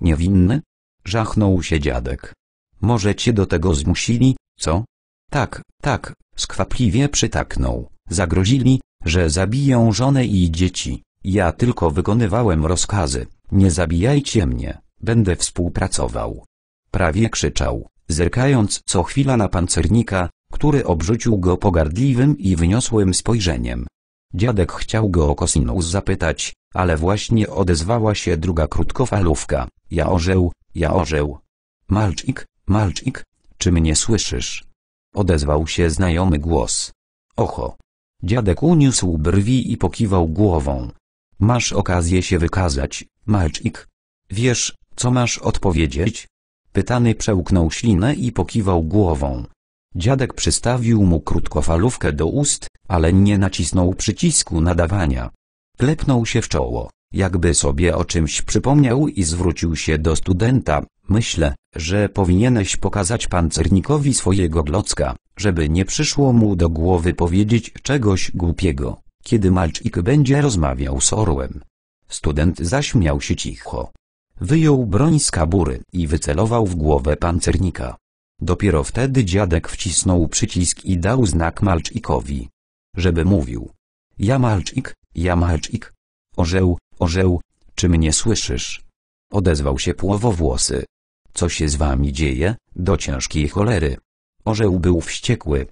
Niewinny? Żachnął się dziadek. Może cię do tego zmusili, co? Tak, tak, Skwapliwie przytaknął. Zagrozili, że zabiją żonę i dzieci. Ja tylko wykonywałem rozkazy. Nie zabijajcie mnie, będę współpracował. Prawie krzyczał, zerkając co chwila na pancernika, który obrzucił go pogardliwym i wyniosłym spojrzeniem. Dziadek chciał go o Kosinus zapytać, ale właśnie odezwała się druga krótkofalówka. Ja orzeł, ja orzeł. Malczyk, malczyk, czy mnie słyszysz? Odezwał się znajomy głos. Oho. Dziadek uniósł brwi i pokiwał głową. Masz okazję się wykazać, Malczyk. Wiesz, co masz odpowiedzieć? Pytany przełknął ślinę i pokiwał głową. Dziadek przystawił mu krótkofalówkę do ust, ale nie nacisnął przycisku nadawania. Klepnął się w czoło, jakby sobie o czymś przypomniał i zwrócił się do studenta, Myślę, że powinieneś pokazać pancernikowi swojego glocka, żeby nie przyszło mu do głowy powiedzieć czegoś głupiego, kiedy malczik będzie rozmawiał z orłem. Student zaśmiał się cicho. Wyjął broń z kabury i wycelował w głowę pancernika. Dopiero wtedy dziadek wcisnął przycisk i dał znak malczikowi. Żeby mówił. Ja malczik, ja malczik. Orzeł, orzeł, czy mnie słyszysz? Odezwał się płowowłosy. Co się z wami dzieje, do ciężkiej cholery? Orzeł był wściekły.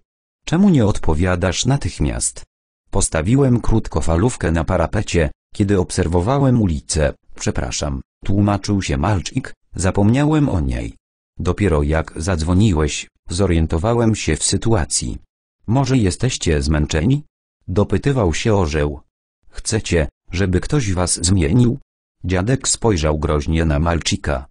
Czemu nie odpowiadasz natychmiast? Postawiłem krótkofalówkę na parapecie, kiedy obserwowałem ulicę, przepraszam, tłumaczył się Malczik, zapomniałem o niej. Dopiero jak zadzwoniłeś, zorientowałem się w sytuacji. Może jesteście zmęczeni? Dopytywał się orzeł. Chcecie, żeby ktoś was zmienił? Dziadek spojrzał groźnie na Malczika.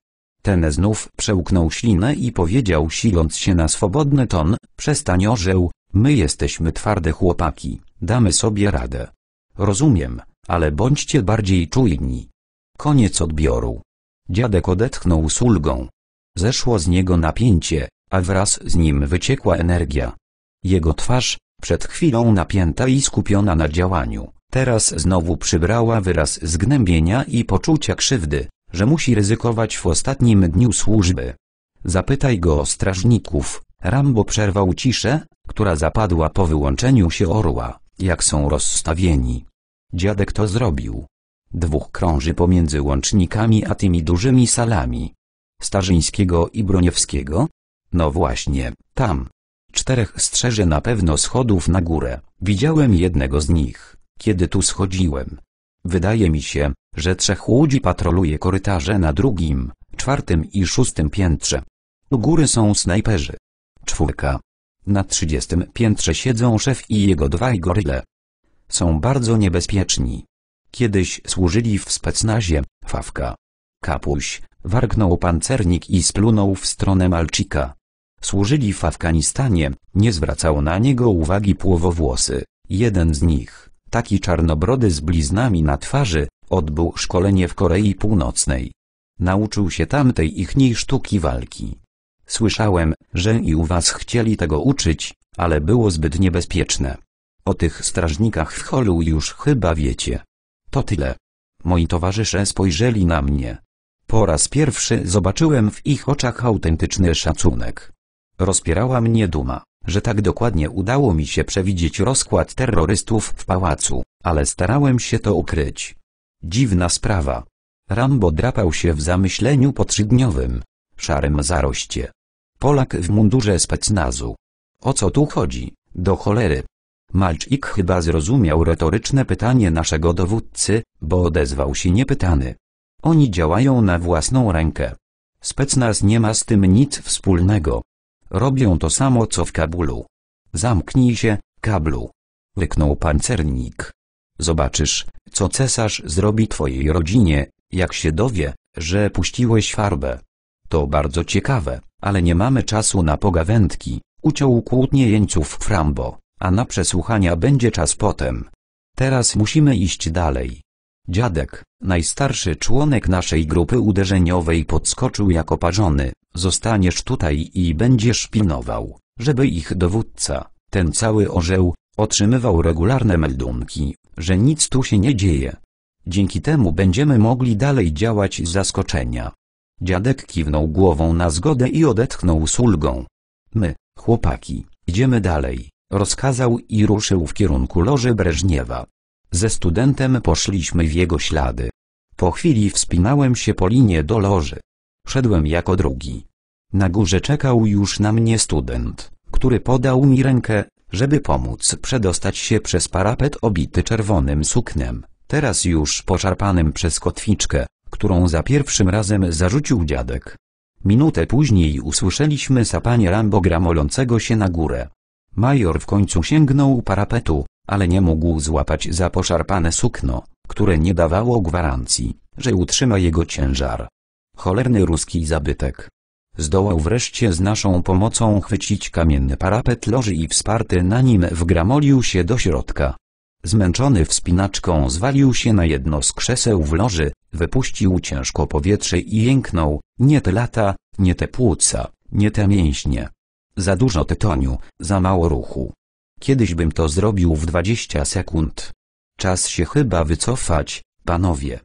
Ten znów przełknął ślinę i powiedział siląc się na swobodny ton, przestań orzeł, my jesteśmy twarde chłopaki, damy sobie radę. Rozumiem, ale bądźcie bardziej czujni. Koniec odbioru. Dziadek odetchnął z ulgą. Zeszło z niego napięcie, a wraz z nim wyciekła energia. Jego twarz, przed chwilą napięta i skupiona na działaniu, teraz znowu przybrała wyraz zgnębienia i poczucia krzywdy, że musi ryzykować w ostatnim dniu służby. Zapytaj go o strażników, Rambo przerwał ciszę, która zapadła po wyłączeniu się orła, jak są rozstawieni. Dziadek to zrobił. Dwóch krąży pomiędzy łącznikami a tymi dużymi salami. Starzyńskiego i Broniewskiego? No właśnie, tam. Czterech strzeże na pewno schodów na górę, widziałem jednego z nich, kiedy tu schodziłem. Wydaje mi się, że trzech ludzi patroluje korytarze na drugim, czwartym i szóstym piętrze. U góry są snajperzy. Czwórka. Na trzydziestym piętrze siedzą szef i jego dwaj goryle. Są bardzo niebezpieczni. Kiedyś służyli w specnazie, Fawka. Kapuś, warknął pancernik i splunął w stronę malcika. Służyli w Afganistanie, nie zwracał na niego uwagi płowowłosy, jeden z nich taki czarnobrody z bliznami na twarzy, odbył szkolenie w Korei Północnej. Nauczył się tamtej ichniej sztuki walki. Słyszałem, że i u was chcieli tego uczyć, ale było zbyt niebezpieczne. O tych strażnikach w holu już chyba wiecie. To tyle. Moi towarzysze spojrzeli na mnie. Po raz pierwszy zobaczyłem w ich oczach autentyczny szacunek. Rozpierała mnie duma że tak dokładnie udało mi się przewidzieć rozkład terrorystów w pałacu, ale starałem się to ukryć. Dziwna sprawa. Rambo drapał się w zamyśleniu potrzydniowym, szarym zaroście. Polak w mundurze specnazu. O co tu chodzi, do cholery? Malczyk chyba zrozumiał retoryczne pytanie naszego dowódcy, bo odezwał się niepytany. Oni działają na własną rękę. Specnaz nie ma z tym nic wspólnego. Robią to samo co w Kabulu. Zamknij się, Kablu. Wyknął pancernik. Zobaczysz, co cesarz zrobi twojej rodzinie, jak się dowie, że puściłeś farbę. To bardzo ciekawe, ale nie mamy czasu na pogawędki, uciął kłótnie jeńców Frambo, a na przesłuchania będzie czas potem. Teraz musimy iść dalej. Dziadek, najstarszy członek naszej grupy uderzeniowej podskoczył jako parzony, Zostaniesz tutaj i będziesz pilnował, żeby ich dowódca, ten cały orzeł, otrzymywał regularne meldunki, że nic tu się nie dzieje. Dzięki temu będziemy mogli dalej działać z zaskoczenia. Dziadek kiwnął głową na zgodę i odetchnął z ulgą. My, chłopaki, idziemy dalej, rozkazał i ruszył w kierunku loży Breżniewa. Ze studentem poszliśmy w jego ślady. Po chwili wspinałem się po linie do loży. Szedłem jako drugi. Na górze czekał już na mnie student, który podał mi rękę, żeby pomóc przedostać się przez parapet obity czerwonym suknem, teraz już poszarpanym przez kotwiczkę, którą za pierwszym razem zarzucił dziadek. Minutę później usłyszeliśmy sapanie Rambo gramolącego się na górę. Major w końcu sięgnął parapetu, ale nie mógł złapać za poszarpane sukno, które nie dawało gwarancji, że utrzyma jego ciężar. Cholerny ruski zabytek. Zdołał wreszcie z naszą pomocą chwycić kamienny parapet loży i wsparty na nim wgramolił się do środka. Zmęczony wspinaczką zwalił się na jedno z krzeseł w loży, wypuścił ciężko powietrze i jęknął, nie te lata, nie te płuca, nie te mięśnie. Za dużo tytoniu, za mało ruchu. Kiedyś bym to zrobił w 20 sekund. Czas się chyba wycofać, panowie.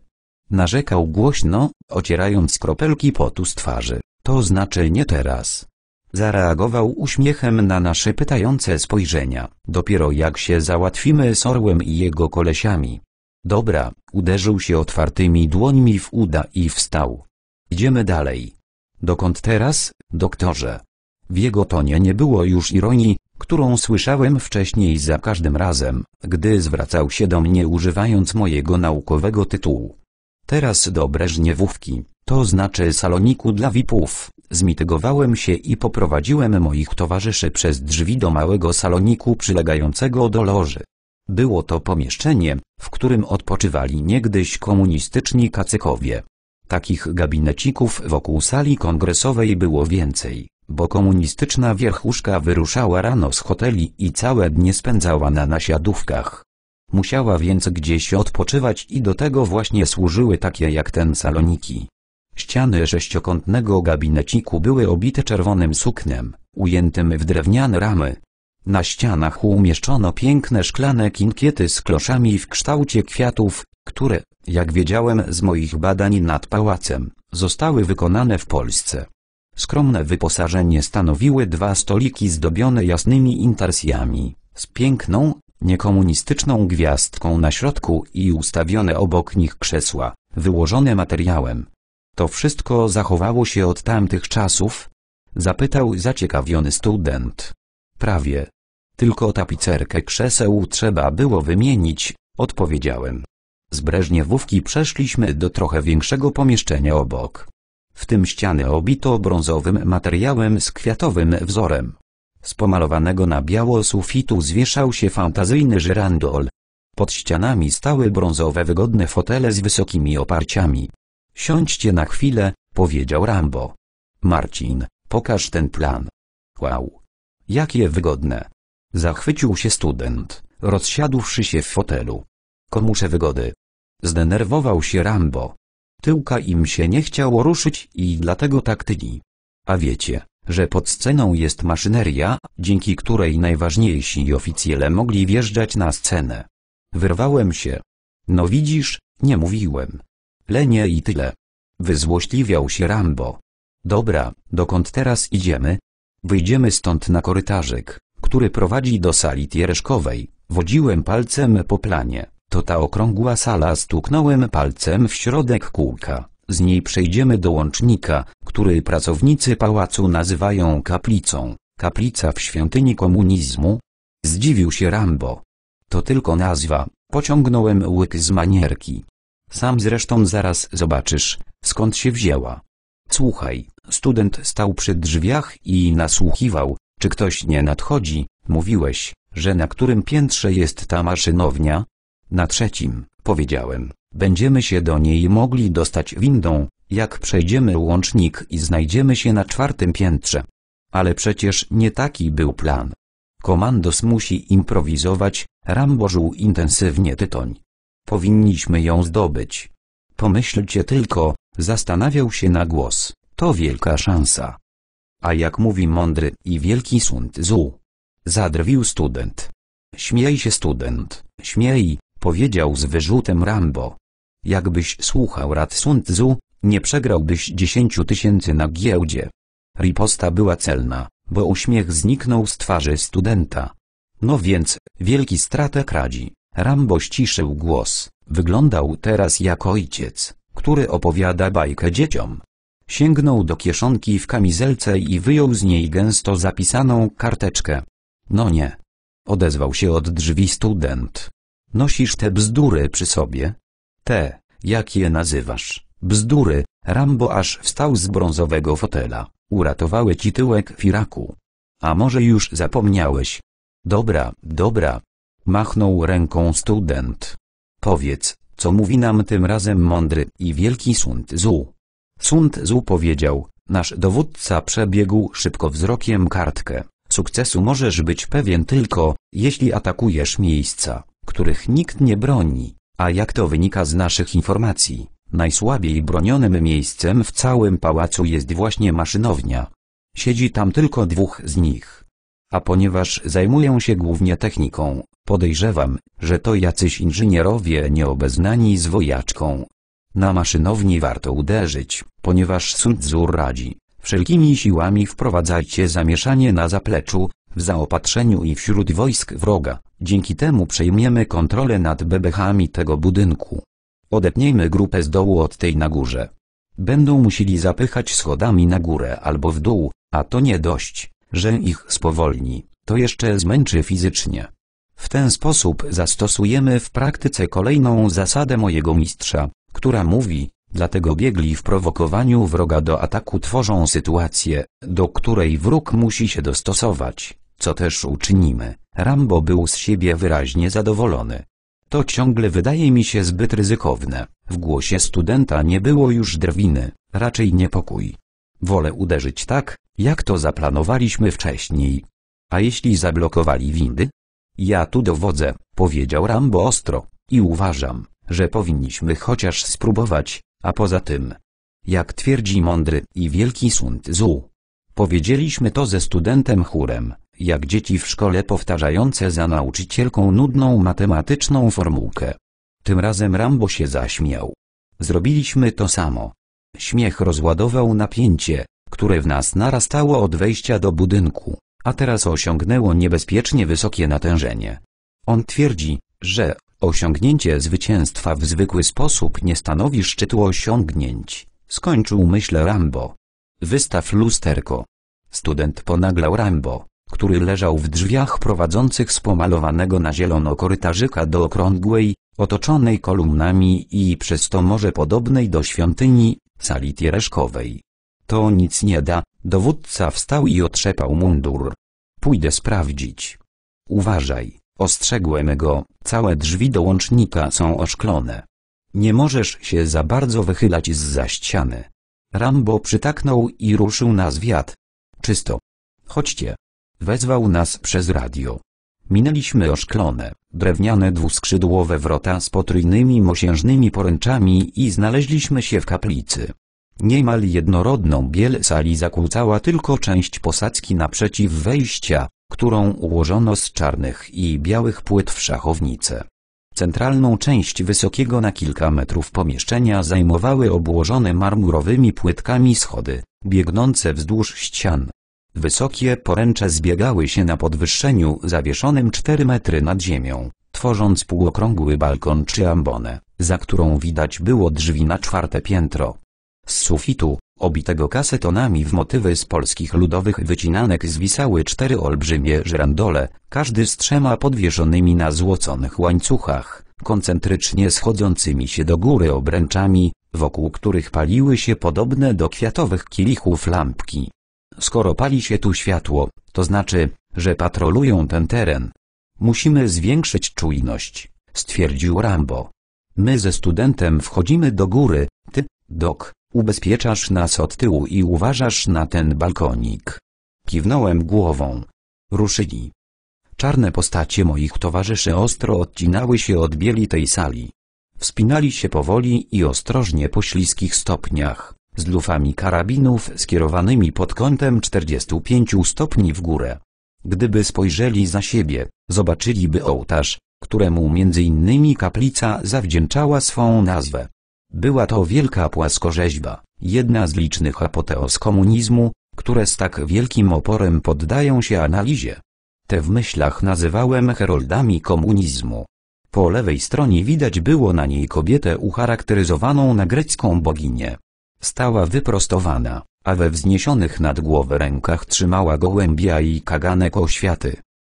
Narzekał głośno, ocierając kropelki potu z twarzy, to znaczy nie teraz. Zareagował uśmiechem na nasze pytające spojrzenia, dopiero jak się załatwimy z Orłem i jego kolesiami. Dobra, uderzył się otwartymi dłońmi w uda i wstał. Idziemy dalej. Dokąd teraz, doktorze? W jego tonie nie było już ironii, którą słyszałem wcześniej za każdym razem, gdy zwracał się do mnie używając mojego naukowego tytułu. Teraz dobre żniewówki, to znaczy saloniku dla VIP-ów. Zmitygowałem się i poprowadziłem moich towarzyszy przez drzwi do małego saloniku przylegającego do loży. Było to pomieszczenie, w którym odpoczywali niegdyś komunistyczni kacykowie. Takich gabinecików wokół sali kongresowej było więcej, bo komunistyczna wierchuszka wyruszała rano z hoteli i całe dnie spędzała na nasiadówkach. Musiała więc gdzieś odpoczywać i do tego właśnie służyły takie jak ten saloniki. Ściany sześciokątnego gabineciku były obite czerwonym suknem, ujętym w drewniane ramy. Na ścianach umieszczono piękne szklane kinkiety z kloszami w kształcie kwiatów, które, jak wiedziałem z moich badań nad pałacem, zostały wykonane w Polsce. Skromne wyposażenie stanowiły dwa stoliki zdobione jasnymi intarsjami, z piękną, niekomunistyczną gwiazdką na środku i ustawione obok nich krzesła, wyłożone materiałem. To wszystko zachowało się od tamtych czasów? Zapytał zaciekawiony student. Prawie. Tylko tapicerkę krzeseł trzeba było wymienić, odpowiedziałem. Z Breżniewówki przeszliśmy do trochę większego pomieszczenia obok. W tym ściany obito brązowym materiałem z kwiatowym wzorem. Z pomalowanego na biało sufitu zwieszał się fantazyjny żyrandol. Pod ścianami stały brązowe wygodne fotele z wysokimi oparciami. Siądźcie na chwilę, powiedział Rambo. Marcin, pokaż ten plan. Wow. Jakie wygodne. Zachwycił się student, rozsiadłszy się w fotelu. Komusze wygody. Zdenerwował się Rambo. Tyłka im się nie chciało ruszyć i dlatego tak tyli. A wiecie, że pod sceną jest maszyneria, dzięki której najważniejsi oficjele mogli wjeżdżać na scenę. Wyrwałem się. No widzisz, nie mówiłem. Lenie i tyle. Wyzłośliwiał się Rambo. Dobra, dokąd teraz idziemy? Wyjdziemy stąd na korytarzek, który prowadzi do sali tiereszkowej. Wodziłem palcem po planie, to ta okrągła sala stuknąłem palcem w środek kółka. Z niej przejdziemy do łącznika, który pracownicy pałacu nazywają kaplicą, kaplica w świątyni komunizmu. Zdziwił się Rambo. To tylko nazwa, pociągnąłem łyk z manierki. Sam zresztą zaraz zobaczysz, skąd się wzięła. Słuchaj, student stał przy drzwiach i nasłuchiwał, czy ktoś nie nadchodzi, mówiłeś, że na którym piętrze jest ta maszynownia? Na trzecim. Powiedziałem, będziemy się do niej mogli dostać windą, jak przejdziemy łącznik i znajdziemy się na czwartym piętrze. Ale przecież nie taki był plan. Komandos musi improwizować, Rambo intensywnie tytoń. Powinniśmy ją zdobyć. Pomyślcie tylko, zastanawiał się na głos, to wielka szansa. A jak mówi mądry i wielki Sun Tzu. Zadrwił student. Śmiej się student, śmiej, powiedział z wyrzutem Rambo. Jakbyś słuchał rad Sun Tzu, nie przegrałbyś dziesięciu tysięcy na giełdzie. Riposta była celna, bo uśmiech zniknął z twarzy studenta. No więc, wielki stratek radzi. Rambo ściszył głos, wyglądał teraz jak ojciec, który opowiada bajkę dzieciom. Sięgnął do kieszonki w kamizelce i wyjął z niej gęsto zapisaną karteczkę. No nie. Odezwał się od drzwi student. Nosisz te bzdury przy sobie? Te, jak je nazywasz, bzdury, Rambo aż wstał z brązowego fotela, uratowały ci tyłek firaku. A może już zapomniałeś? Dobra, dobra. Machnął ręką student. Powiedz, co mówi nam tym razem mądry i wielki Sun Tzu. Sun Tzu powiedział, nasz dowódca przebiegł szybko wzrokiem kartkę. Sukcesu możesz być pewien tylko, jeśli atakujesz miejsca, których nikt nie broni, a jak to wynika z naszych informacji, najsłabiej bronionym miejscem w całym pałacu jest właśnie maszynownia. Siedzi tam tylko dwóch z nich. A ponieważ zajmują się głównie techniką, podejrzewam, że to jacyś inżynierowie nieobeznani z wojaczką. Na maszynowni warto uderzyć, ponieważ Sun Tzu radzi, wszelkimi siłami wprowadzajcie zamieszanie na zapleczu, w zaopatrzeniu i wśród wojsk wroga, dzięki temu przejmiemy kontrolę nad bebechami tego budynku. Odepnijmy grupę z dołu od tej na górze. Będą musieli zapychać schodami na górę albo w dół, a to nie dość, że ich spowolni, to jeszcze zmęczy fizycznie. W ten sposób zastosujemy w praktyce kolejną zasadę mojego mistrza, która mówi, Dlatego biegli w prowokowaniu wroga do ataku tworzą sytuację, do której wróg musi się dostosować, co też uczynimy. Rambo był z siebie wyraźnie zadowolony. To ciągle wydaje mi się zbyt ryzykowne. W głosie studenta nie było już drwiny, raczej niepokój. Wolę uderzyć tak, jak to zaplanowaliśmy wcześniej. A jeśli zablokowali windy? Ja tu dowodzę, powiedział Rambo ostro, i uważam, że powinniśmy chociaż spróbować, a poza tym, jak twierdzi mądry i wielki Sun Tzu, powiedzieliśmy to ze studentem chórem, jak dzieci w szkole powtarzające za nauczycielką nudną matematyczną formułkę. Tym razem Rambo się zaśmiał. Zrobiliśmy to samo. Śmiech rozładował napięcie, które w nas narastało od wejścia do budynku, a teraz osiągnęło niebezpiecznie wysokie natężenie. On twierdzi, że Osiągnięcie zwycięstwa w zwykły sposób nie stanowi szczytu osiągnięć, skończył myśl Rambo. Wystaw lusterko. Student ponaglał Rambo, który leżał w drzwiach prowadzących z pomalowanego na zielono korytarzyka do okrągłej, otoczonej kolumnami i przez to może podobnej do świątyni, sali tiereszkowej. To nic nie da, dowódca wstał i otrzepał mundur. Pójdę sprawdzić. Uważaj. Ostrzegłem go, całe drzwi do łącznika są oszklone. Nie możesz się za bardzo wychylać z za ściany. Rambo przytaknął i ruszył na zwiat. Czysto. Chodźcie. Wezwał nas przez radio. Minęliśmy oszklone, drewniane dwuskrzydłowe wrota z potrójnymi mosiężnymi poręczami i znaleźliśmy się w kaplicy. Niemal jednorodną biel sali zakłócała tylko część posadzki naprzeciw wejścia, którą ułożono z czarnych i białych płyt w szachownicę. Centralną część wysokiego na kilka metrów pomieszczenia zajmowały obłożone marmurowymi płytkami schody, biegnące wzdłuż ścian. Wysokie poręcze zbiegały się na podwyższeniu zawieszonym 4 metry nad ziemią, tworząc półokrągły balkon czy ambonę, za którą widać było drzwi na czwarte piętro. Z sufitu, obitego kasetonami w motywy z polskich ludowych wycinanek zwisały cztery olbrzymie żerandole, każdy z trzema podwieszonymi na złoconych łańcuchach, koncentrycznie schodzącymi się do góry obręczami, wokół których paliły się podobne do kwiatowych kielichów lampki. Skoro pali się tu światło, to znaczy, że patrolują ten teren. Musimy zwiększyć czujność, stwierdził Rambo. My ze studentem wchodzimy do góry, ty, dok, Ubezpieczasz nas od tyłu i uważasz na ten balkonik. Kiwnąłem głową. Ruszyli. Czarne postacie moich towarzyszy ostro odcinały się od bieli tej sali. Wspinali się powoli i ostrożnie po śliskich stopniach, z lufami karabinów skierowanymi pod kątem 45 stopni w górę. Gdyby spojrzeli za siebie, zobaczyliby ołtarz, któremu między innymi kaplica zawdzięczała swą nazwę. Była to wielka płaskorzeźba, jedna z licznych apoteos komunizmu, które z tak wielkim oporem poddają się analizie. Te w myślach nazywałem heroldami komunizmu. Po lewej stronie widać było na niej kobietę ucharakteryzowaną na grecką boginię. Stała wyprostowana, a we wzniesionych nad głowę rękach trzymała gołębia i kaganek oświaty.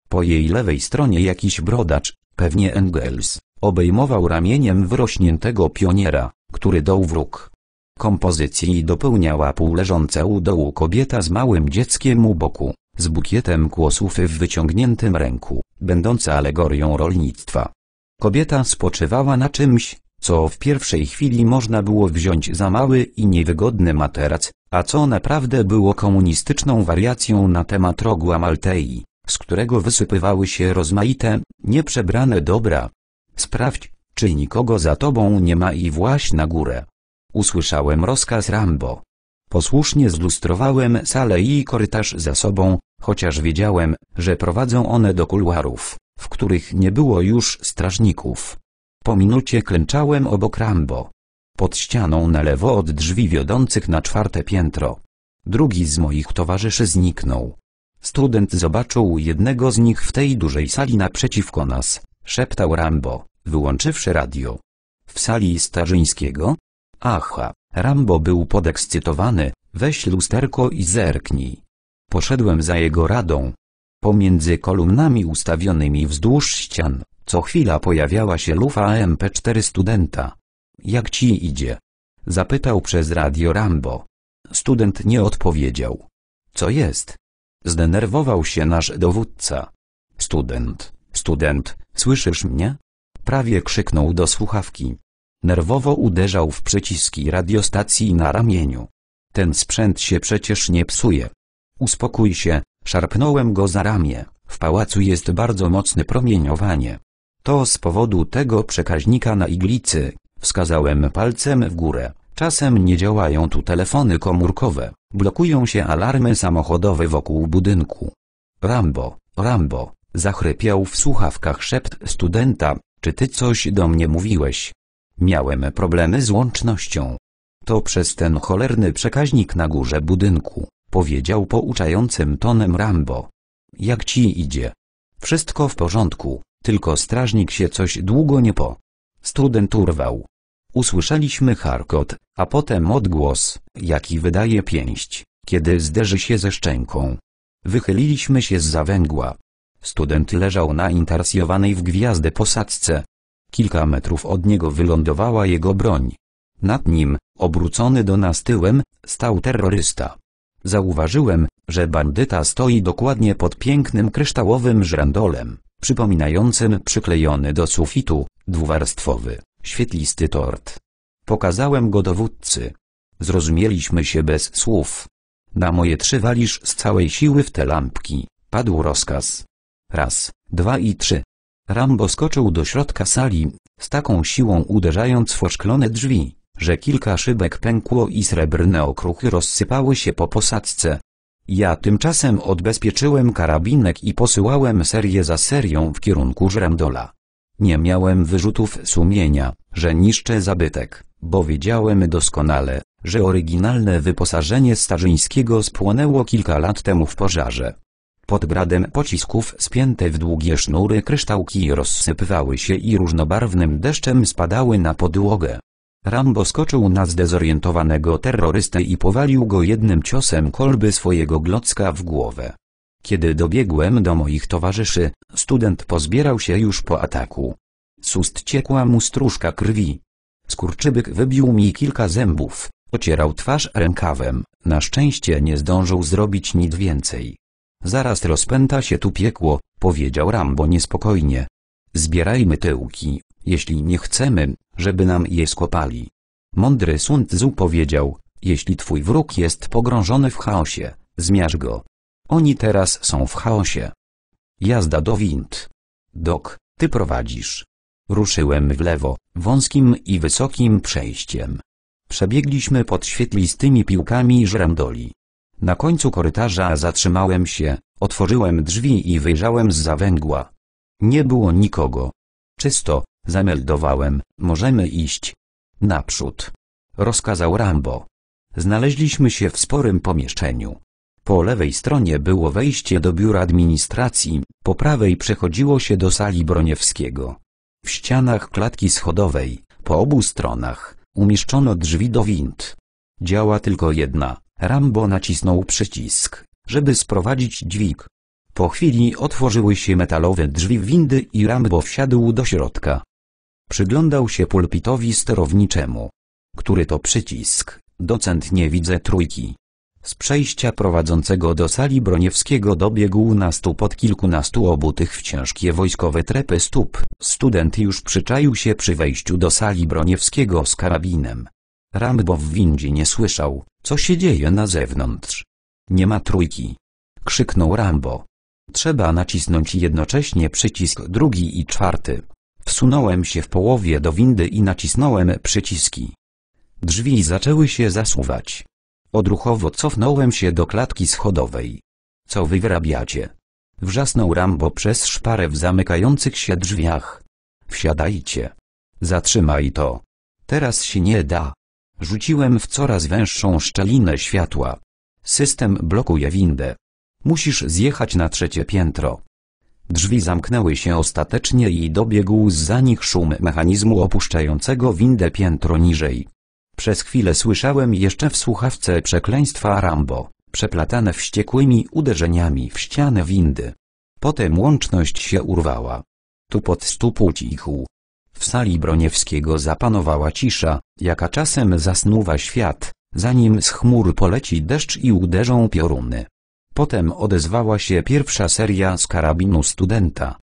Po jej lewej stronie jakiś brodacz, pewnie Engels, obejmował ramieniem wrośniętego pioniera który dał wróg. Kompozycji dopełniała półleżąca u dołu kobieta z małym dzieckiem u boku, z bukietem kłosów w wyciągniętym ręku, będąca alegorią rolnictwa. Kobieta spoczywała na czymś, co w pierwszej chwili można było wziąć za mały i niewygodny materac, a co naprawdę było komunistyczną wariacją na temat rogła Maltei, z którego wysypywały się rozmaite, nieprzebrane dobra. Sprawdź, czy nikogo za tobą nie ma i właś na górę. Usłyszałem rozkaz Rambo. Posłusznie zlustrowałem salę i korytarz za sobą, chociaż wiedziałem, że prowadzą one do kuluarów, w których nie było już strażników. Po minucie klęczałem obok Rambo. Pod ścianą na lewo od drzwi wiodących na czwarte piętro. Drugi z moich towarzyszy zniknął. Student zobaczył jednego z nich w tej dużej sali naprzeciwko nas, szeptał Rambo wyłączywszy radio. W sali Starzyńskiego? Aha, Rambo był podekscytowany, weź lusterko i zerknij. Poszedłem za jego radą. Pomiędzy kolumnami ustawionymi wzdłuż ścian, co chwila pojawiała się lufa MP4 studenta. Jak ci idzie? Zapytał przez radio Rambo. Student nie odpowiedział. Co jest? Zdenerwował się nasz dowódca. Student, student, słyszysz mnie? prawie krzyknął do słuchawki. Nerwowo uderzał w przyciski radiostacji na ramieniu. Ten sprzęt się przecież nie psuje. Uspokój się, szarpnąłem go za ramię. W pałacu jest bardzo mocne promieniowanie. To z powodu tego przekaźnika na iglicy, wskazałem palcem w górę. Czasem nie działają tu telefony komórkowe, blokują się alarmy samochodowe wokół budynku. Rambo, Rambo, zachrypiał w słuchawkach szept studenta, czy ty coś do mnie mówiłeś? Miałem problemy z łącznością. To przez ten cholerny przekaźnik na górze budynku, powiedział pouczającym tonem Rambo. Jak ci idzie? Wszystko w porządku, tylko strażnik się coś długo nie po. Student urwał. Usłyszeliśmy charkot, a potem odgłos, jaki wydaje pięść, kiedy zderzy się ze szczęką. Wychyliliśmy się z zawęgła, Student leżał na intarsjowanej w gwiazdę posadzce. Kilka metrów od niego wylądowała jego broń. Nad nim, obrócony do nas tyłem, stał terrorysta. Zauważyłem, że bandyta stoi dokładnie pod pięknym kryształowym żrandolem, przypominającym przyklejony do sufitu, dwuwarstwowy, świetlisty tort. Pokazałem go dowódcy. Zrozumieliśmy się bez słów. Na moje trzy walisz z całej siły w te lampki, padł rozkaz. Raz, dwa i trzy. Rambo skoczył do środka sali, z taką siłą uderzając w oszklone drzwi, że kilka szybek pękło i srebrne okruchy rozsypały się po posadzce. Ja tymczasem odbezpieczyłem karabinek i posyłałem serię za serią w kierunku żrandola. Nie miałem wyrzutów sumienia, że niszczę zabytek, bo wiedziałem doskonale, że oryginalne wyposażenie Starzyńskiego spłonęło kilka lat temu w pożarze. Pod gradem pocisków spięte w długie sznury kryształki rozsypywały się i różnobarwnym deszczem spadały na podłogę. Rambo skoczył na zdezorientowanego terrorystę i powalił go jednym ciosem kolby swojego glocka w głowę. Kiedy dobiegłem do moich towarzyszy, student pozbierał się już po ataku. Z ust ciekła mu stróżka krwi. Skurczybyk wybił mi kilka zębów, ocierał twarz rękawem, na szczęście nie zdążył zrobić nic więcej. Zaraz rozpęta się tu piekło, powiedział Rambo niespokojnie. Zbierajmy tyłki, jeśli nie chcemy, żeby nam je skopali. Mądry Sun Tzu powiedział, jeśli twój wróg jest pogrążony w chaosie, zmiaż go. Oni teraz są w chaosie. Jazda do wind. Dok, ty prowadzisz. Ruszyłem w lewo, wąskim i wysokim przejściem. Przebiegliśmy pod świetlistymi piłkami żrandoli. Na końcu korytarza zatrzymałem się, otworzyłem drzwi i wyjrzałem z zawęgła. Nie było nikogo. Czysto, zameldowałem, możemy iść. Naprzód. Rozkazał Rambo. Znaleźliśmy się w sporym pomieszczeniu. Po lewej stronie było wejście do biura administracji, po prawej przechodziło się do sali Broniewskiego. W ścianach klatki schodowej, po obu stronach, umieszczono drzwi do wind. Działa tylko jedna, Rambo nacisnął przycisk, żeby sprowadzić dźwig. Po chwili otworzyły się metalowe drzwi windy i Rambo wsiadł do środka. Przyglądał się pulpitowi sterowniczemu. Który to przycisk, docent nie widzę trójki. Z przejścia prowadzącego do sali Broniewskiego dobiegł na stóp od kilkunastu obutych w ciężkie wojskowe trepy stóp. Student już przyczaił się przy wejściu do sali Broniewskiego z karabinem. Rambo w windzie nie słyszał, co się dzieje na zewnątrz. Nie ma trójki. Krzyknął Rambo. Trzeba nacisnąć jednocześnie przycisk drugi i czwarty. Wsunąłem się w połowie do windy i nacisnąłem przyciski. Drzwi zaczęły się zasuwać. Odruchowo cofnąłem się do klatki schodowej. Co wy wyrabiacie? Wrzasnął Rambo przez szparę w zamykających się drzwiach. Wsiadajcie. Zatrzymaj to. Teraz się nie da. Rzuciłem w coraz węższą szczelinę światła. System blokuje windę. Musisz zjechać na trzecie piętro. Drzwi zamknęły się ostatecznie i dobiegł za nich szum mechanizmu opuszczającego windę piętro niżej. Przez chwilę słyszałem jeszcze w słuchawce przekleństwa Rambo, przeplatane wściekłymi uderzeniami w ścianę windy. Potem łączność się urwała. pod stóp ucichł. W sali Broniewskiego zapanowała cisza, jaka czasem zasnuwa świat, zanim z chmur poleci deszcz i uderzą pioruny. Potem odezwała się pierwsza seria z karabinu studenta.